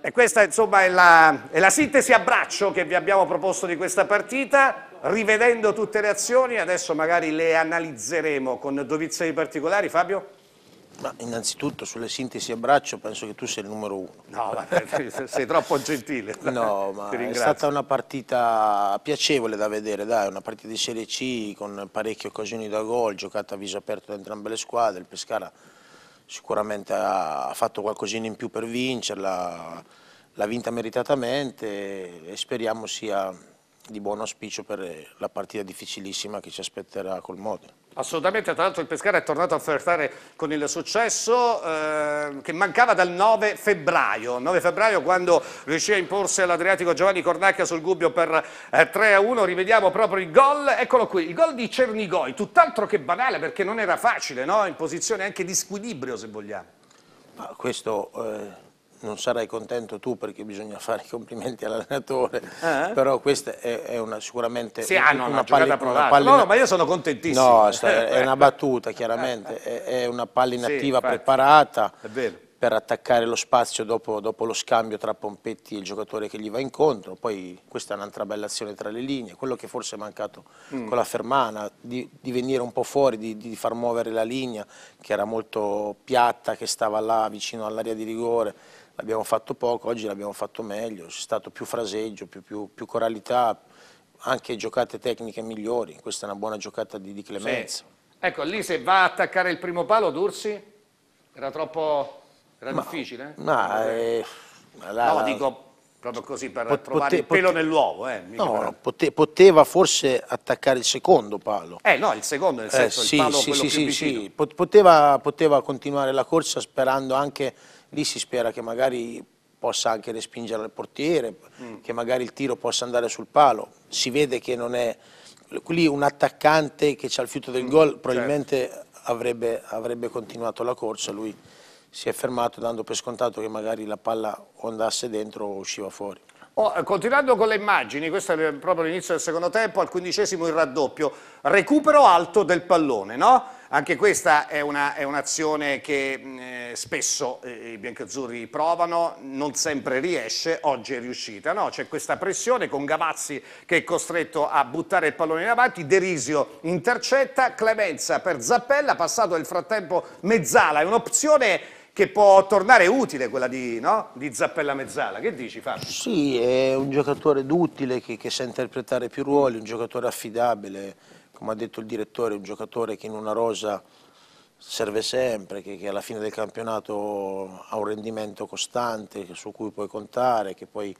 E questa insomma è la, è la sintesi a braccio che vi abbiamo proposto di questa partita, rivedendo tutte le azioni, adesso magari le analizzeremo con dovizia di particolari, Fabio? Ma innanzitutto sulle sintesi a braccio penso che tu sei il numero uno. No, [laughs] sei troppo gentile. No, ma è stata una partita piacevole da vedere, dai, una partita di Serie C con parecchie occasioni da gol, giocata a viso aperto da entrambe le squadre. Il Pescara sicuramente ha fatto qualcosina in più per vincerla, l'ha vinta meritatamente e speriamo sia di buon auspicio per la partita difficilissima che ci aspetterà col Modena assolutamente, tra l'altro il Pescara è tornato a flirtare con il successo eh, che mancava dal 9 febbraio, 9 febbraio quando riuscì a imporsi all'Adriatico Giovanni Cornacchia sul Gubbio per eh, 3-1, rivediamo proprio il gol, eccolo qui, il gol di Cernigoi, tutt'altro che banale perché non era facile, no? in posizione anche di squilibrio se vogliamo. Ma questo... Eh non sarai contento tu perché bisogna fare i complimenti all'allenatore, eh? però questa è, è una, sicuramente sì, ah, no, una, pallina, una pallina... No, ma io sono contentissimo. No, è una battuta [laughs] chiaramente, è, è una pallina sì, attiva infatti. preparata per attaccare lo spazio dopo, dopo, lo scambio tra Pompetti e il giocatore che gli va incontro, poi questa è un'altra bella azione tra le linee, quello che forse è mancato mm. con la Fermana, di, di, venire un po' fuori, di, di far muovere la linea che era molto piatta, che stava là vicino all'area di rigore, l'abbiamo fatto poco, oggi l'abbiamo fatto meglio, c'è stato più fraseggio, più, più, più, coralità, anche giocate tecniche migliori, questa è una buona giocata di, di Clemenza. Sì. Ecco, lì se va a attaccare il primo palo Dursi, era troppo, era ma, difficile? Ma, eh, la, no, dico proprio così per pot, trovare pote, il pelo nell'uovo. Eh, no, no pote, poteva forse attaccare il secondo palo. Eh no, il secondo nel eh, senso eh, sì, il palo sì, quello sì, più sì, sì. Poteva, poteva continuare la corsa sperando anche lì si spera che magari possa anche respingere il portiere, mm. che magari il tiro possa andare sul palo. Si vede che non è... Lì un attaccante che ha il fiuto del mm, gol certo. probabilmente certo. avrebbe, avrebbe, continuato la corsa, lui si è fermato dando per scontato che magari la palla o andasse dentro o usciva fuori. Oh, continuando con le immagini, questo è proprio l'inizio del secondo tempo, al quindicesimo il raddoppio, recupero alto del pallone, no? Anche questa è, un'azione un che mm, eh, spesso eh, i biancazzurri provano, non sempre riesce, oggi è riuscita. No? C'è questa pressione con Gavazzi che è costretto a buttare il pallone in avanti, Derisio intercetta, Clemenza per Zappella, passato nel frattempo Mezzala, è un'opzione che può tornare utile quella di, no? di, Zappella Mezzala. Che dici Fabio? Sì, è un giocatore d'utile che, che sa interpretare più ruoli, un giocatore affidabile come ha detto il direttore, un giocatore che in una rosa serve sempre, che, che, alla fine del campionato ha un rendimento costante su cui puoi contare, che poi è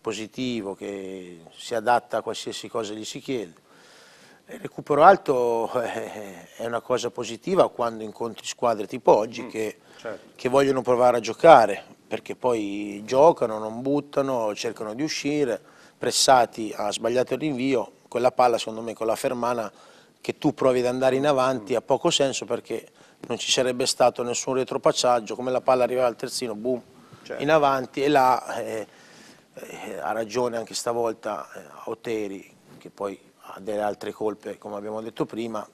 positivo, che si adatta a qualsiasi cosa gli si chiede. Il recupero alto [laughs] è una cosa positiva quando incontri squadre tipo oggi mm, che, certo. che vogliono provare a giocare, perché poi giocano, non buttano, cercano di uscire, pressati, ha sbagliato il rinvio, quella palla secondo me con la fermana che tu provi ad andare in avanti ha poco senso perché non ci sarebbe stato nessun retropassaggio, come la palla arrivava al terzino, boom, certo. in avanti e là eh, eh, ha ragione anche stavolta eh, Oteri che poi ha delle altre colpe come abbiamo detto prima,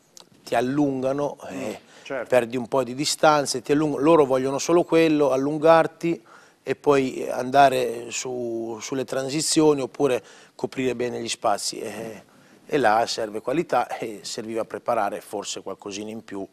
ti allungano, eh, mm, certo. perdi un po' di distanze, loro vogliono solo quello, allungarti e poi andare su, sulle transizioni oppure coprire bene gli spazi. Eh e là serve qualità e serviva a preparare forse qualcosina in più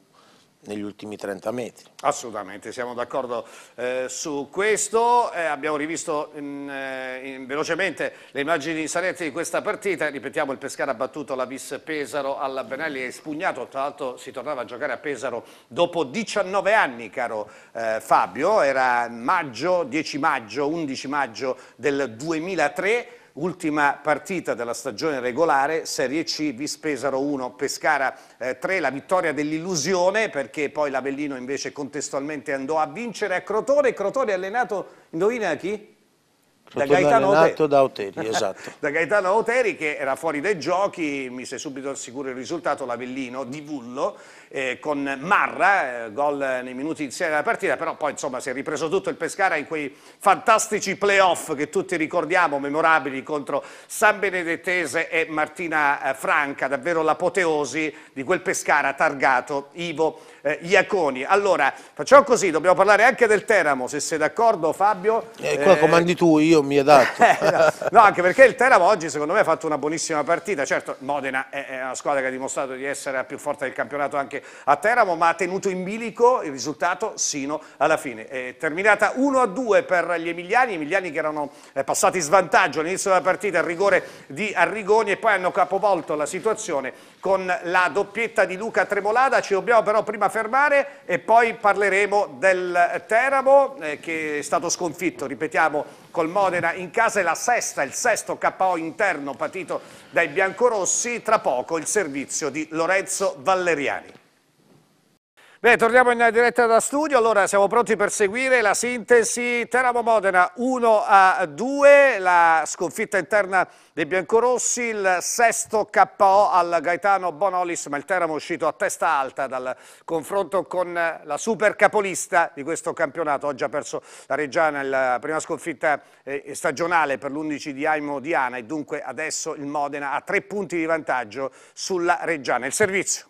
negli ultimi 30 metri. Assolutamente, siamo d'accordo eh, su questo. Eh, abbiamo rivisto in, eh, in, velocemente le immagini salienti di questa partita. Ripetiamo, il Pescara ha battuto la bis Pesaro alla Benelli e spugnato. Tra l'altro si tornava a giocare a Pesaro dopo 19 anni, caro eh, Fabio. Era maggio, 10 maggio, 11 maggio del 2003 ultima partita della stagione regolare, Serie C, vi Vispesaro 1, Pescara 3, eh, la vittoria dell'illusione perché poi l'Avellino invece contestualmente andò a vincere a Crotone, Crotone allenato, indovina chi? da Gaetano Oteri. da Oteri, [laughs] esatto. da Gaetano Oteri che era fuori dai giochi, mise subito al sicuro il risultato l'Avellino di Vullo eh, con Marra, eh, gol nei minuti iniziali della partita, però poi insomma si è ripreso tutto il Pescara in quei fantastici playoff che tutti ricordiamo, memorabili contro San Benedettese e Martina eh, Franca, davvero l'apoteosi di quel Pescara targato Ivo eh, Iaconi. Allora, facciamo così, dobbiamo parlare anche del Teramo, se sei d'accordo Fabio. Eh, qua eh... comandi tu, io mi adatto. [laughs] Eh, no, anche perché il Teramo oggi secondo me ha fatto una buonissima partita, certo Modena è, è una squadra che ha dimostrato di essere la più forte del campionato anche a Teramo, ma ha tenuto in bilico il risultato sino alla fine. È eh, terminata 1-2 per gli Emiliani, Emiliani che erano eh, passati svantaggio all'inizio della partita, il rigore di Arrigoni e poi hanno capovolto la situazione con la doppietta di Luca Tremolada, ci dobbiamo però prima fermare e poi parleremo del eh, Teramo eh, che è stato sconfitto, ripetiamo, col Modena in casa è la sesta, il sesto KO interno patito dai biancorossi, tra poco il servizio di Lorenzo Valeriani. Bene, torniamo in diretta da studio, allora siamo pronti per seguire la sintesi Teramo Modena 1 a 2, la sconfitta interna dei biancorossi, il sesto KO al Gaetano Bonolis, ma il Teramo è uscito a testa alta dal confronto con la super capolista di questo campionato, oggi ha perso la Reggiana, la prima sconfitta eh, stagionale per l'11 di Aimo Diana e dunque adesso il Modena ha tre punti di vantaggio sulla Reggiana. Il servizio.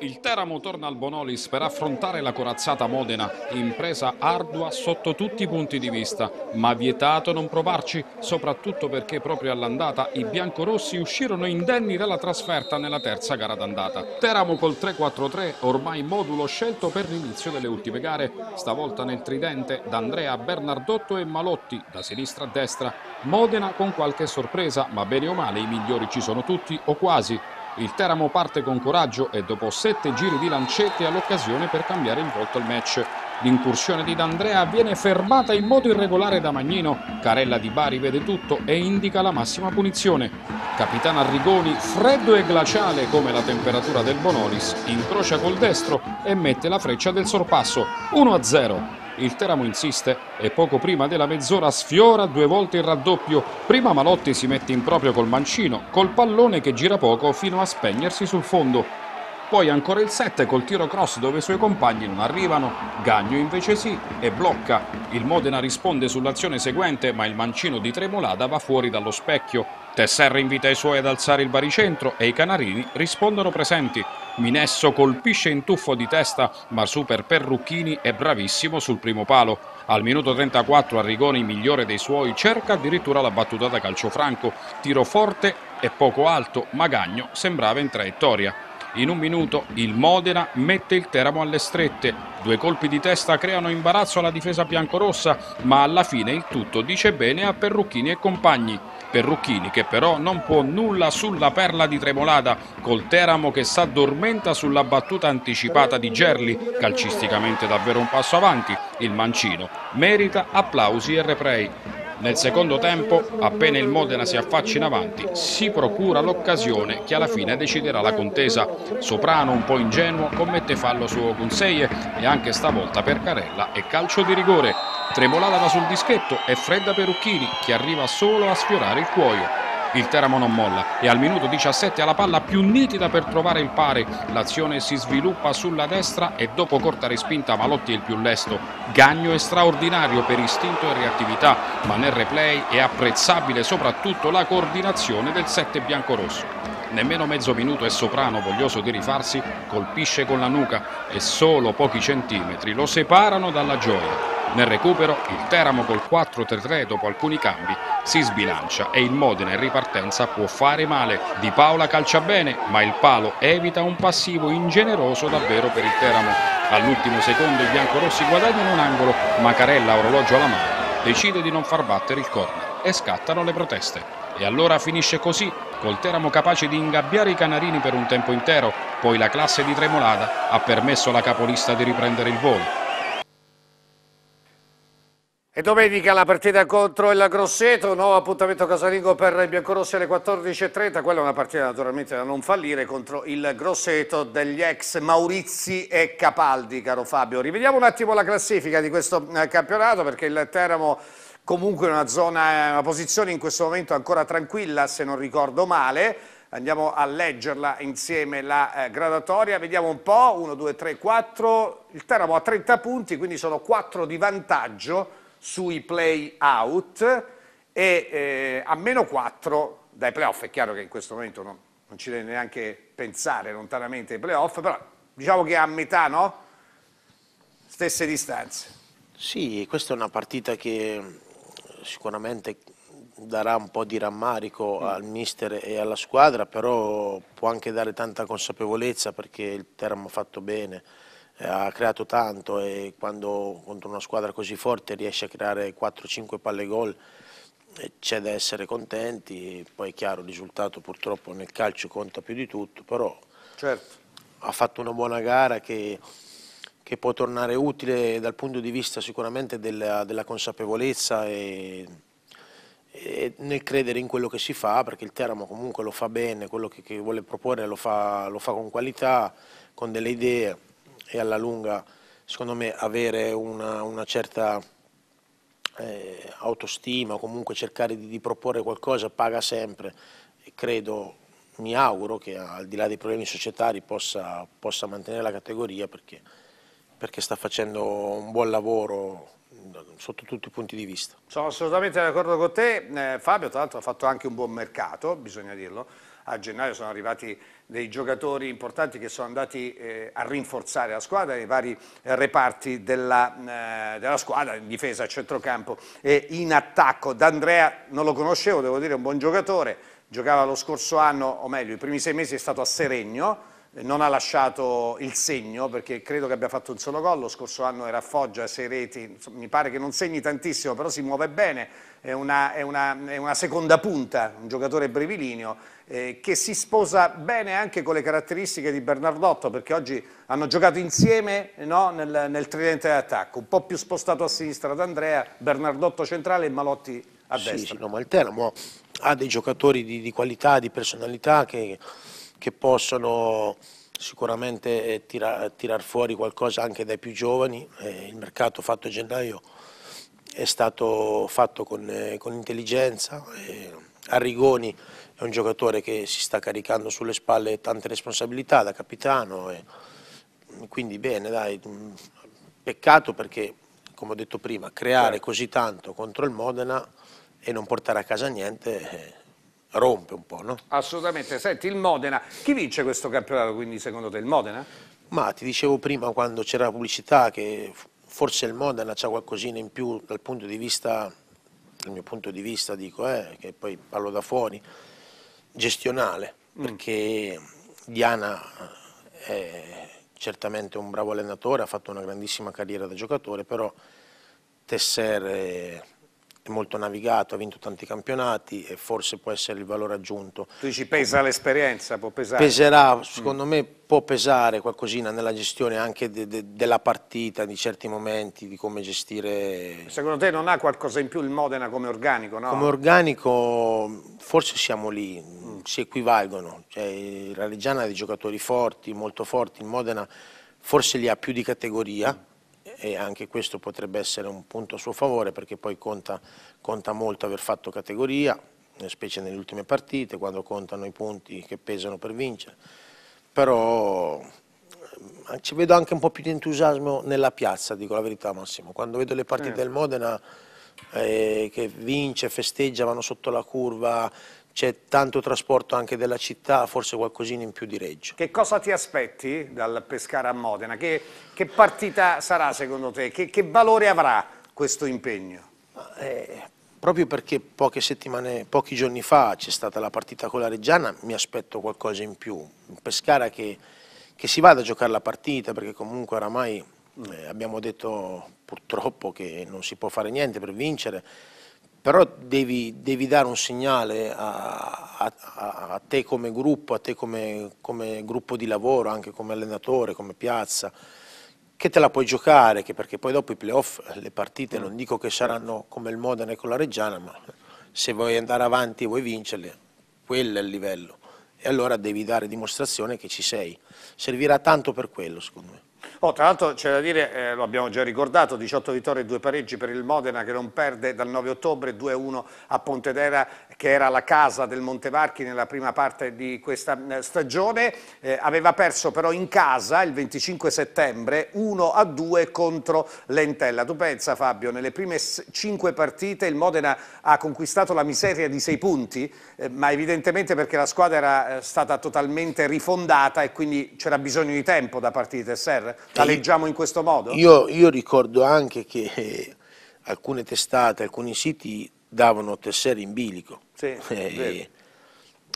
Il Teramo torna al Bonolis per affrontare la corazzata Modena, impresa ardua sotto tutti i punti di vista, ma vietato non provarci, soprattutto perché proprio all'andata i biancorossi uscirono indenni dalla trasferta nella terza gara d'andata. Teramo col 3-4-3, ormai modulo scelto per l'inizio delle ultime gare, stavolta nel tridente da Andrea Bernardotto e Malotti, da sinistra a destra. Modena con qualche sorpresa, ma bene o male i migliori ci sono tutti o quasi. Il Teramo parte con coraggio e dopo sette giri di lancette ha l'occasione per cambiare il volto al match. L'incursione di D'Andrea viene fermata in modo irregolare da Magnino. Carella di Bari vede tutto e indica la massima punizione. Capitano Arrigoni, freddo e glaciale come la temperatura del Bonolis, incrocia col destro e mette la freccia del sorpasso. 1-0. Il Teramo insiste e poco prima della mezz'ora sfiora due volte il raddoppio. Prima Malotti si mette in proprio col mancino, col pallone che gira poco fino a spegnersi sul fondo. Poi ancora il 7 col tiro cross dove i suoi compagni non arrivano, Gagno invece sì e blocca. Il Modena risponde sull'azione seguente ma il mancino di Tremolada va fuori dallo specchio. Tesserra invita i suoi ad alzare il baricentro e i canarini rispondono presenti. Minesso colpisce in tuffo di testa, ma super Perrucchini è bravissimo sul primo palo. Al minuto 34 Arrigoni, migliore dei suoi, cerca addirittura la battuta da calcio franco. Tiro forte e poco alto, Magagno sembrava in traiettoria. In un minuto il Modena mette il Teramo alle strette. Due colpi di testa creano imbarazzo alla difesa biancorossa, ma alla fine il tutto dice bene a Perrucchini e compagni. Perrucchini che però non può nulla sulla perla di Tremolada col Teramo che s'addormenta sulla battuta anticipata di Gerli, calcisticamente davvero un passo avanti, il Mancino merita applausi e replay. Nel secondo tempo, appena il Modena si affaccia in avanti, si procura l'occasione che alla fine deciderà la contesa. Soprano, un po' ingenuo, commette fallo su Ogunseye e anche stavolta per Carella è calcio di rigore. Tremolata va sul dischetto e fredda Perucchini che arriva solo a sfiorare il cuoio. Il Teramo non molla e al minuto 17 ha la palla più nitida per trovare il pare. L'azione si sviluppa sulla destra e dopo corta respinta Malotti è il più lesto. Gagno è straordinario per istinto e reattività, ma nel replay è apprezzabile soprattutto la coordinazione del 7 biancorosso. Nemmeno mezzo minuto e Soprano, voglioso di rifarsi, colpisce con la nuca e solo pochi centimetri lo separano dalla gioia. Nel recupero il Teramo col 4-3-3 dopo alcuni cambi si sbilancia e il Modena in ripartenza può fare male. Di Paola calcia bene ma il palo evita un passivo ingeneroso davvero per il Teramo. All'ultimo secondo i biancorossi guadagnano un angolo ma Carella orologio alla mano decide di non far battere il corner e scattano le proteste. E allora finisce così, col Teramo capace di ingabbiare i canarini per un tempo intero, poi la classe di Tremolada ha permesso alla capolista di riprendere il volo. E domenica la partita contro il Grosseto, nuovo appuntamento casalingo per i biancorossi alle 14.30, quella è una partita naturalmente da non fallire contro il Grosseto degli ex Maurizi e Capaldi, caro Fabio. Rivediamo un attimo la classifica di questo eh, campionato perché il Teramo comunque è una, zona, eh, una posizione in questo momento ancora tranquilla se non ricordo male, andiamo a leggerla insieme la eh, gradatoria, vediamo un po', 1, 2, 3, 4, il Teramo ha 30 punti quindi sono 4 di vantaggio sui play out e eh, a meno 4 dai playoff. È chiaro che in questo momento non, non ci deve neanche pensare lontanamente ai playoff, però diciamo che a metà, no? Stesse distanze. Sì, questa è una partita che mm, sicuramente darà un po' di rammarico mm. al mister e alla squadra, però può anche dare tanta consapevolezza perché il Teramo ha fatto bene eh, ha creato tanto e quando contro una squadra così forte riesce a creare 4-5 palle gol eh, c'è da essere contenti, poi è chiaro il risultato purtroppo nel calcio conta più di tutto, però certo. ha fatto una buona gara che, che, può tornare utile dal punto di vista sicuramente della, della consapevolezza e, e, nel credere in quello che si fa, perché il Teramo comunque lo fa bene, quello che, che vuole proporre lo fa, lo fa con qualità, con delle idee e alla lunga secondo me avere una, una certa eh, autostima o comunque cercare di, di proporre qualcosa paga sempre e credo mi auguro che al di là dei problemi societari possa, possa mantenere la categoria perché, perché, sta facendo un buon lavoro mm, sotto tutti i punti di vista. Sono assolutamente d'accordo con te, eh, Fabio tra l'altro ha fatto anche un buon mercato, bisogna dirlo, a gennaio sono arrivati dei giocatori importanti che sono andati eh, a rinforzare la squadra nei vari eh, reparti della, eh, della, squadra, in difesa, centrocampo e in attacco. D'Andrea non lo conoscevo, devo dire, è un buon giocatore, giocava lo scorso anno, o meglio, i primi sei mesi è stato a Seregno, eh, non ha lasciato il segno perché credo che abbia fatto un solo gol, lo scorso anno era a Foggia, sei reti, mi pare che non segni tantissimo però si muove bene, è una, è una, è una seconda punta, un giocatore brevilineo, eh, che si sposa bene anche con le caratteristiche di Bernardotto, perché oggi hanno giocato insieme no, nel, nel tridente d'attacco, un po' più spostato a sinistra ad Andrea, Bernardotto centrale e Malotti a destra. Sì, no, ma il Teramo ha dei giocatori di, di qualità, di personalità che, che possono sicuramente eh, tirar fuori qualcosa anche dai più giovani, eh, il mercato fatto a gennaio è stato fatto con, eh, con intelligenza. Eh, Arrigoni è un giocatore che si sta caricando sulle spalle tante responsabilità da capitano, e, quindi bene, dai, mm, peccato perché, come ho detto prima, creare certo. così tanto contro il Modena e non portare a casa niente eh, rompe un po', no? Assolutamente. Senti, il Modena, chi vince questo campionato quindi secondo te? Il Modena? Ma ti dicevo prima quando c'era la pubblicità che forse il Modena ha qualcosina in più dal punto di vista, dal mio punto di vista dico, eh, che poi parlo da fuori, gestionale, mm. perché Diana è eh, certamente un bravo allenatore, ha fatto una grandissima carriera da giocatore, però Tesser eh, è molto navigato, ha vinto tanti campionati e forse può essere il valore aggiunto. Tu dici pesa l'esperienza, può pesare? Peserà, mm. secondo mm. me può pesare qualcosina nella gestione anche de, de, della partita, di certi momenti, di come gestire... Secondo te non ha qualcosa in più il Modena come organico? No? Come organico forse siamo lì, mm. si equivalgono, cioè, la Reggiana ha dei giocatori forti, molto forti, il Modena forse li ha più di categoria, mm e anche questo potrebbe essere un punto a suo favore perché poi conta, conta molto aver fatto categoria, eh, specie nelle ultime partite, quando contano i punti che pesano per vincere. Però eh, ci vedo anche un po' più di entusiasmo nella piazza, dico la verità Massimo. Quando vedo le partite eh. del Modena eh, che vince, festeggia, vanno sotto la curva, c'è tanto trasporto anche della città, forse qualcosina in più di Reggio. Che cosa ti aspetti dal Pescara a Modena? Che, che partita sarà secondo te? Che, che, valore avrà questo impegno? Eh, proprio perché poche settimane, pochi giorni fa c'è stata la partita con la Reggiana, mi aspetto qualcosa in più. Un Pescara che, che si vada a giocare la partita, perché comunque oramai eh, abbiamo detto purtroppo che non si può fare niente per vincere, però devi, devi, dare un segnale a, a, a, te come gruppo, a te come, come, gruppo di lavoro, anche come allenatore, come piazza, che te la puoi giocare, perché poi dopo i playoff, le partite, mm. non dico che saranno come il Modena e con la Reggiana, ma se vuoi andare avanti e vuoi vincerle, quello è il livello. E allora devi dare dimostrazione che ci sei. Servirà tanto per quello, secondo me. Oh, tra l'altro c'è da dire, eh, lo abbiamo già ricordato, 18 vittorie e 2 pareggi per il Modena che non perde dal 9 ottobre, 2-1 a Pontedera che era la casa del Montevarchi nella prima parte di questa eh, stagione, eh, aveva perso però in casa il 25 settembre 1-2 contro l'Entella. Tu pensa Fabio, nelle prime 5 partite il Modena ha conquistato la miseria di 6 punti, eh, ma evidentemente perché la squadra era eh, stata totalmente rifondata e quindi c'era bisogno di tempo da partite, Serra. La leggiamo in questo modo? Io, io ricordo anche che eh, alcune testate, alcuni siti davano tessere in bilico. Sì, [laughs] e, eh,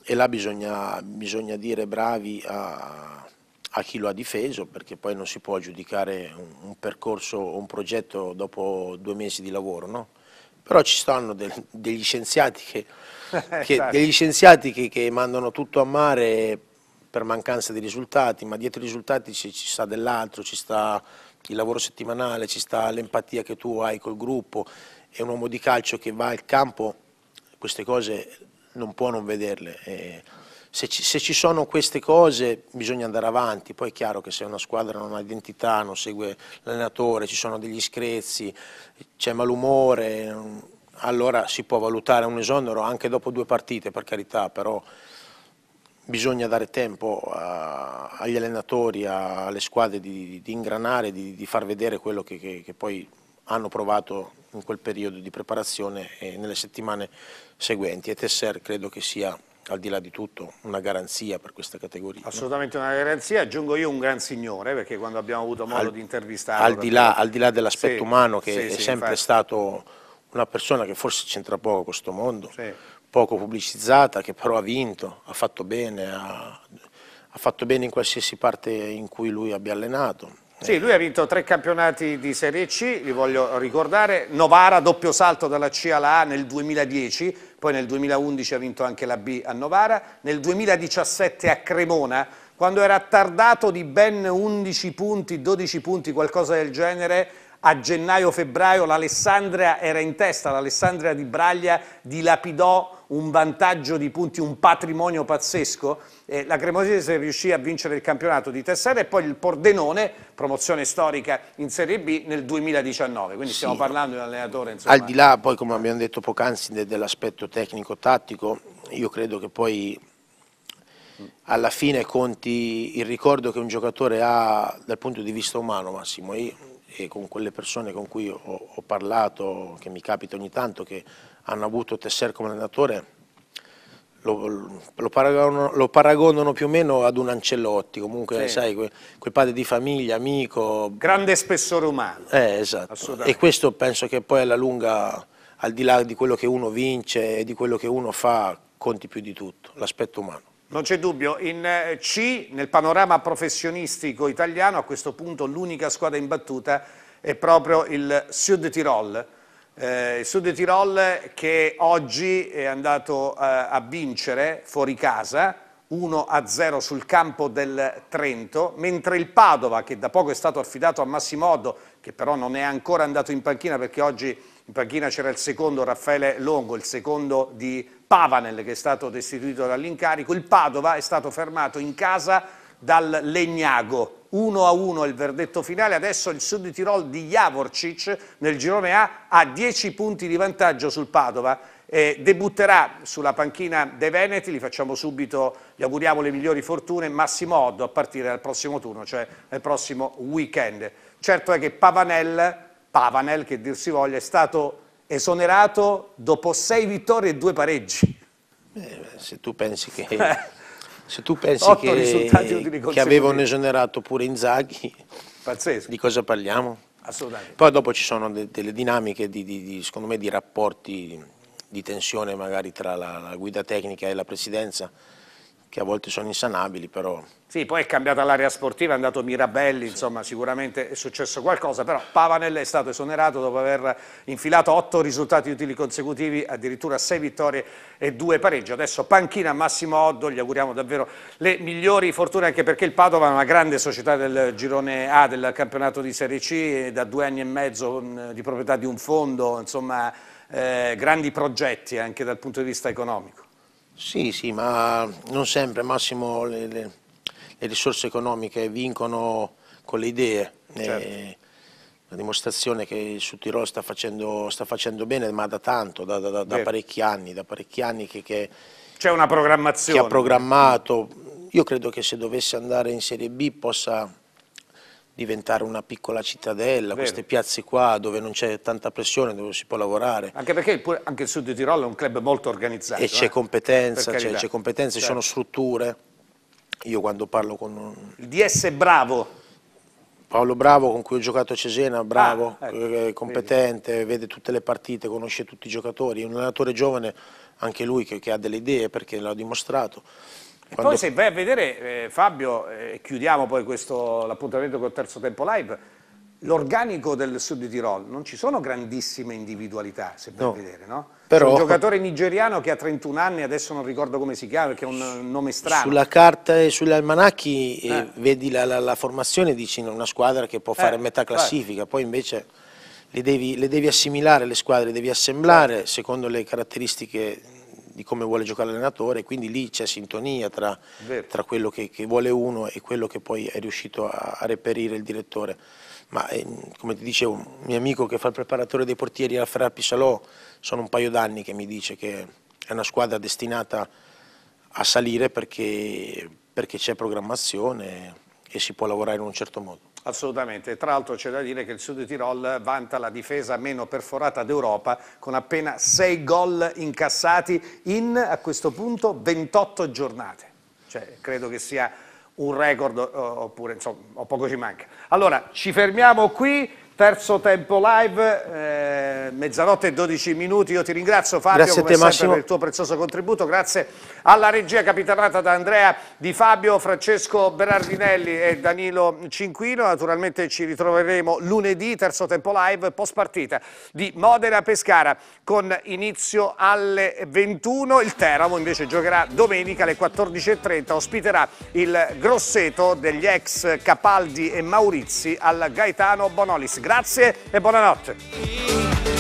e, là bisogna, bisogna dire bravi a, a, chi lo ha difeso, perché poi non si può giudicare un, un percorso o un progetto dopo due mesi di lavoro, no? Però ci stanno del, degli scienziati, che, [laughs] che, esatto. degli scienziati che, che mandano tutto a mare per mancanza di risultati, ma dietro i risultati ci, ci sta dell'altro, ci sta il lavoro settimanale, ci sta l'empatia che tu hai col gruppo, è un uomo di calcio che va al campo, queste cose non può non vederle. E se, ci, se ci sono queste cose bisogna andare avanti, poi è chiaro che se una squadra non ha identità, non segue l'allenatore, ci sono degli screzzi, c'è malumore, allora si può valutare un esonero anche dopo due partite, per carità, però bisogna dare tempo a, agli allenatori, a, alle squadre di, di ingranare, di, di, far vedere quello che, che, che, poi hanno provato in quel periodo di preparazione e nelle settimane seguenti e Tesser credo che sia al di là di tutto una garanzia per questa categoria. Assolutamente una garanzia, aggiungo io un gran signore perché quando abbiamo avuto modo al, di intervistarlo. Al di là, là dell'aspetto sì, umano che sì, è sì, sempre infatti. stato una persona che forse c'entra poco con questo mondo, poco pubblicizzata, che però ha vinto, ha fatto bene, ha, ha fatto bene in qualsiasi parte in cui lui abbia allenato. Sì, lui ha vinto tre campionati di Serie C, vi voglio ricordare, Novara doppio salto dalla C alla A nel 2010, poi nel 2011 ha vinto anche la B a Novara, nel 2017 a Cremona, quando era tardato di ben 11 punti, 12 punti, qualcosa del genere, a gennaio-febbraio l'Alessandria era in testa, l'Alessandria di Braglia dilapidò un vantaggio di punti, un patrimonio pazzesco. Eh, la Cremonese riuscì a vincere il campionato di Tessera e poi il Pordenone, promozione storica in Serie B nel 2019, quindi stiamo parlando di un allenatore. Insomma. Al di là poi come abbiamo detto poc'anzi dell'aspetto tecnico-tattico, io credo che poi alla fine conti il ricordo che un giocatore ha dal punto di vista umano Massimo, io, e con quelle persone con cui ho, ho parlato, che mi capita ogni tanto, che hanno avuto Tesser come allenatore lo, lo, paragonano, lo, paragonano, più o meno ad un Ancellotti, comunque sì. sai, quel, quel, padre di famiglia, amico. Grande spessore umano. Eh, esatto. E questo penso che poi alla lunga, al di là di quello che uno vince e di quello che uno fa, conti più di tutto, l'aspetto umano. Non c'è dubbio, in eh, C, nel panorama professionistico italiano, a questo punto l'unica squadra imbattuta è proprio il Sud Tirol, eh, il Sud Tirol che oggi è andato eh, a vincere fuori casa 1-0 sul campo del Trento, mentre il Padova che da poco è stato affidato a Massimo Massimoddo, che però non è ancora andato in panchina perché oggi in panchina c'era il secondo Raffaele Longo, il secondo di Pavanel che è stato destituito dall'incarico, il Padova è stato fermato in casa dal Legnago. 1 a 1 il verdetto finale, adesso il Sud Tirol di Javorcic nel girone A ha 10 punti di vantaggio sul Padova. Eh, debutterà sulla panchina dei Veneti, gli facciamo subito, gli auguriamo le migliori fortune, Massimo Oddo a partire dal prossimo turno, cioè nel prossimo weekend. Certo è che Pavanel, Pavanel che dir si voglia, è stato esonerato dopo 6 vittorie e 2 pareggi. Eh, se tu pensi che... [laughs] Se tu pensi che, che avevano esonerato pure Inzaghi, Pazzesco. di cosa parliamo? Assolutamente. Poi dopo ci sono de delle dinamiche di, di, di, secondo me, di rapporti di tensione magari tra la, la guida tecnica e la presidenza che a volte sono insanabili, però... Sì, poi è cambiata l'area sportiva, è andato Mirabelli, sì. insomma sicuramente è successo qualcosa, però Pavanelli è stato esonerato dopo aver infilato otto risultati utili consecutivi, addirittura sei vittorie e due pareggi. Adesso panchina Massimo Oddo, gli auguriamo davvero le migliori fortune anche perché il Padova è una grande società del girone A del campionato di Serie C, da due anni e mezzo mm, di proprietà di un fondo, insomma eh, grandi progetti anche dal punto di vista economico. Sì, sì, ma non sempre, Massimo, le, le, le risorse economiche vincono con le idee. Eh, certo. E, la dimostrazione che il Sud Tirolo sta facendo, sta facendo bene, ma da tanto, da, da, da parecchi anni, da parecchi anni che, che c'è una programmazione. Che ha programmato. Io credo che se dovesse andare in Serie B possa diventare una piccola cittadella, queste piazze qua dove non c'è tanta pressione, dove si può lavorare. Anche perché il, anche il Sud di Tirolo è un club molto organizzato. E eh? c'è competenza, c'è competenza, certo. ci sono certo. strutture. Io quando parlo con... Il DS è bravo. Paolo Bravo con cui ho giocato a Cesena, bravo, ah, ecco, eh, competente, vedi. vede tutte le partite, conosce tutti i giocatori, è un allenatore giovane anche lui che, che ha delle idee perché l'ha dimostrato. E Quando... poi se vai a vedere, eh, Fabio, eh, chiudiamo poi questo l'appuntamento col terzo tempo live, l'organico del Sud di Tirol non ci sono grandissime individualità, se vai no. a vedere, no? Però... C'è un giocatore nigeriano che ha 31 anni, adesso non ricordo come si chiama, perché è un nome strano. Sulla carta e sugli almanacchi eh, eh. vedi la, la, la formazione, dici una squadra che può fare eh, metà classifica, vai. poi invece... Le devi, le devi, assimilare le squadre, le devi assemblare secondo le caratteristiche di come vuole giocare l'allenatore, quindi lì c'è sintonia tra, tra quello che, che, vuole uno e quello che poi è riuscito a, a reperire il direttore. Ma ehm, come ti dicevo, un mio amico che fa il preparatore dei portieri a Ferrara Pisalò, sono un paio d'anni che mi dice che è una squadra destinata a salire perché c'è programmazione e si può lavorare in un certo modo. Assolutamente, tra l'altro c'è da dire che il Sud Tirol vanta la difesa meno perforata d'Europa con appena 6 gol incassati in, a questo punto, 28 giornate. Cioè, credo che sia un record eh, oppure, insomma, o poco ci manca. Allora, ci fermiamo qui terzo tempo live, eh, mezzanotte e 12 minuti. Io ti ringrazio Fabio grazie te, sempre, per il tuo prezioso contributo, grazie alla regia capitanata da Andrea Di Fabio, Francesco Berardinelli e Danilo Cinquino. Naturalmente ci ritroveremo lunedì, terzo tempo live, post partita di Modena-Pescara con inizio alle 21. Il Teramo invece giocherà domenica alle 14.30, ospiterà il Grosseto degli ex Capaldi e Maurizi al Gaetano Bonolis. Grazie e buonanotte.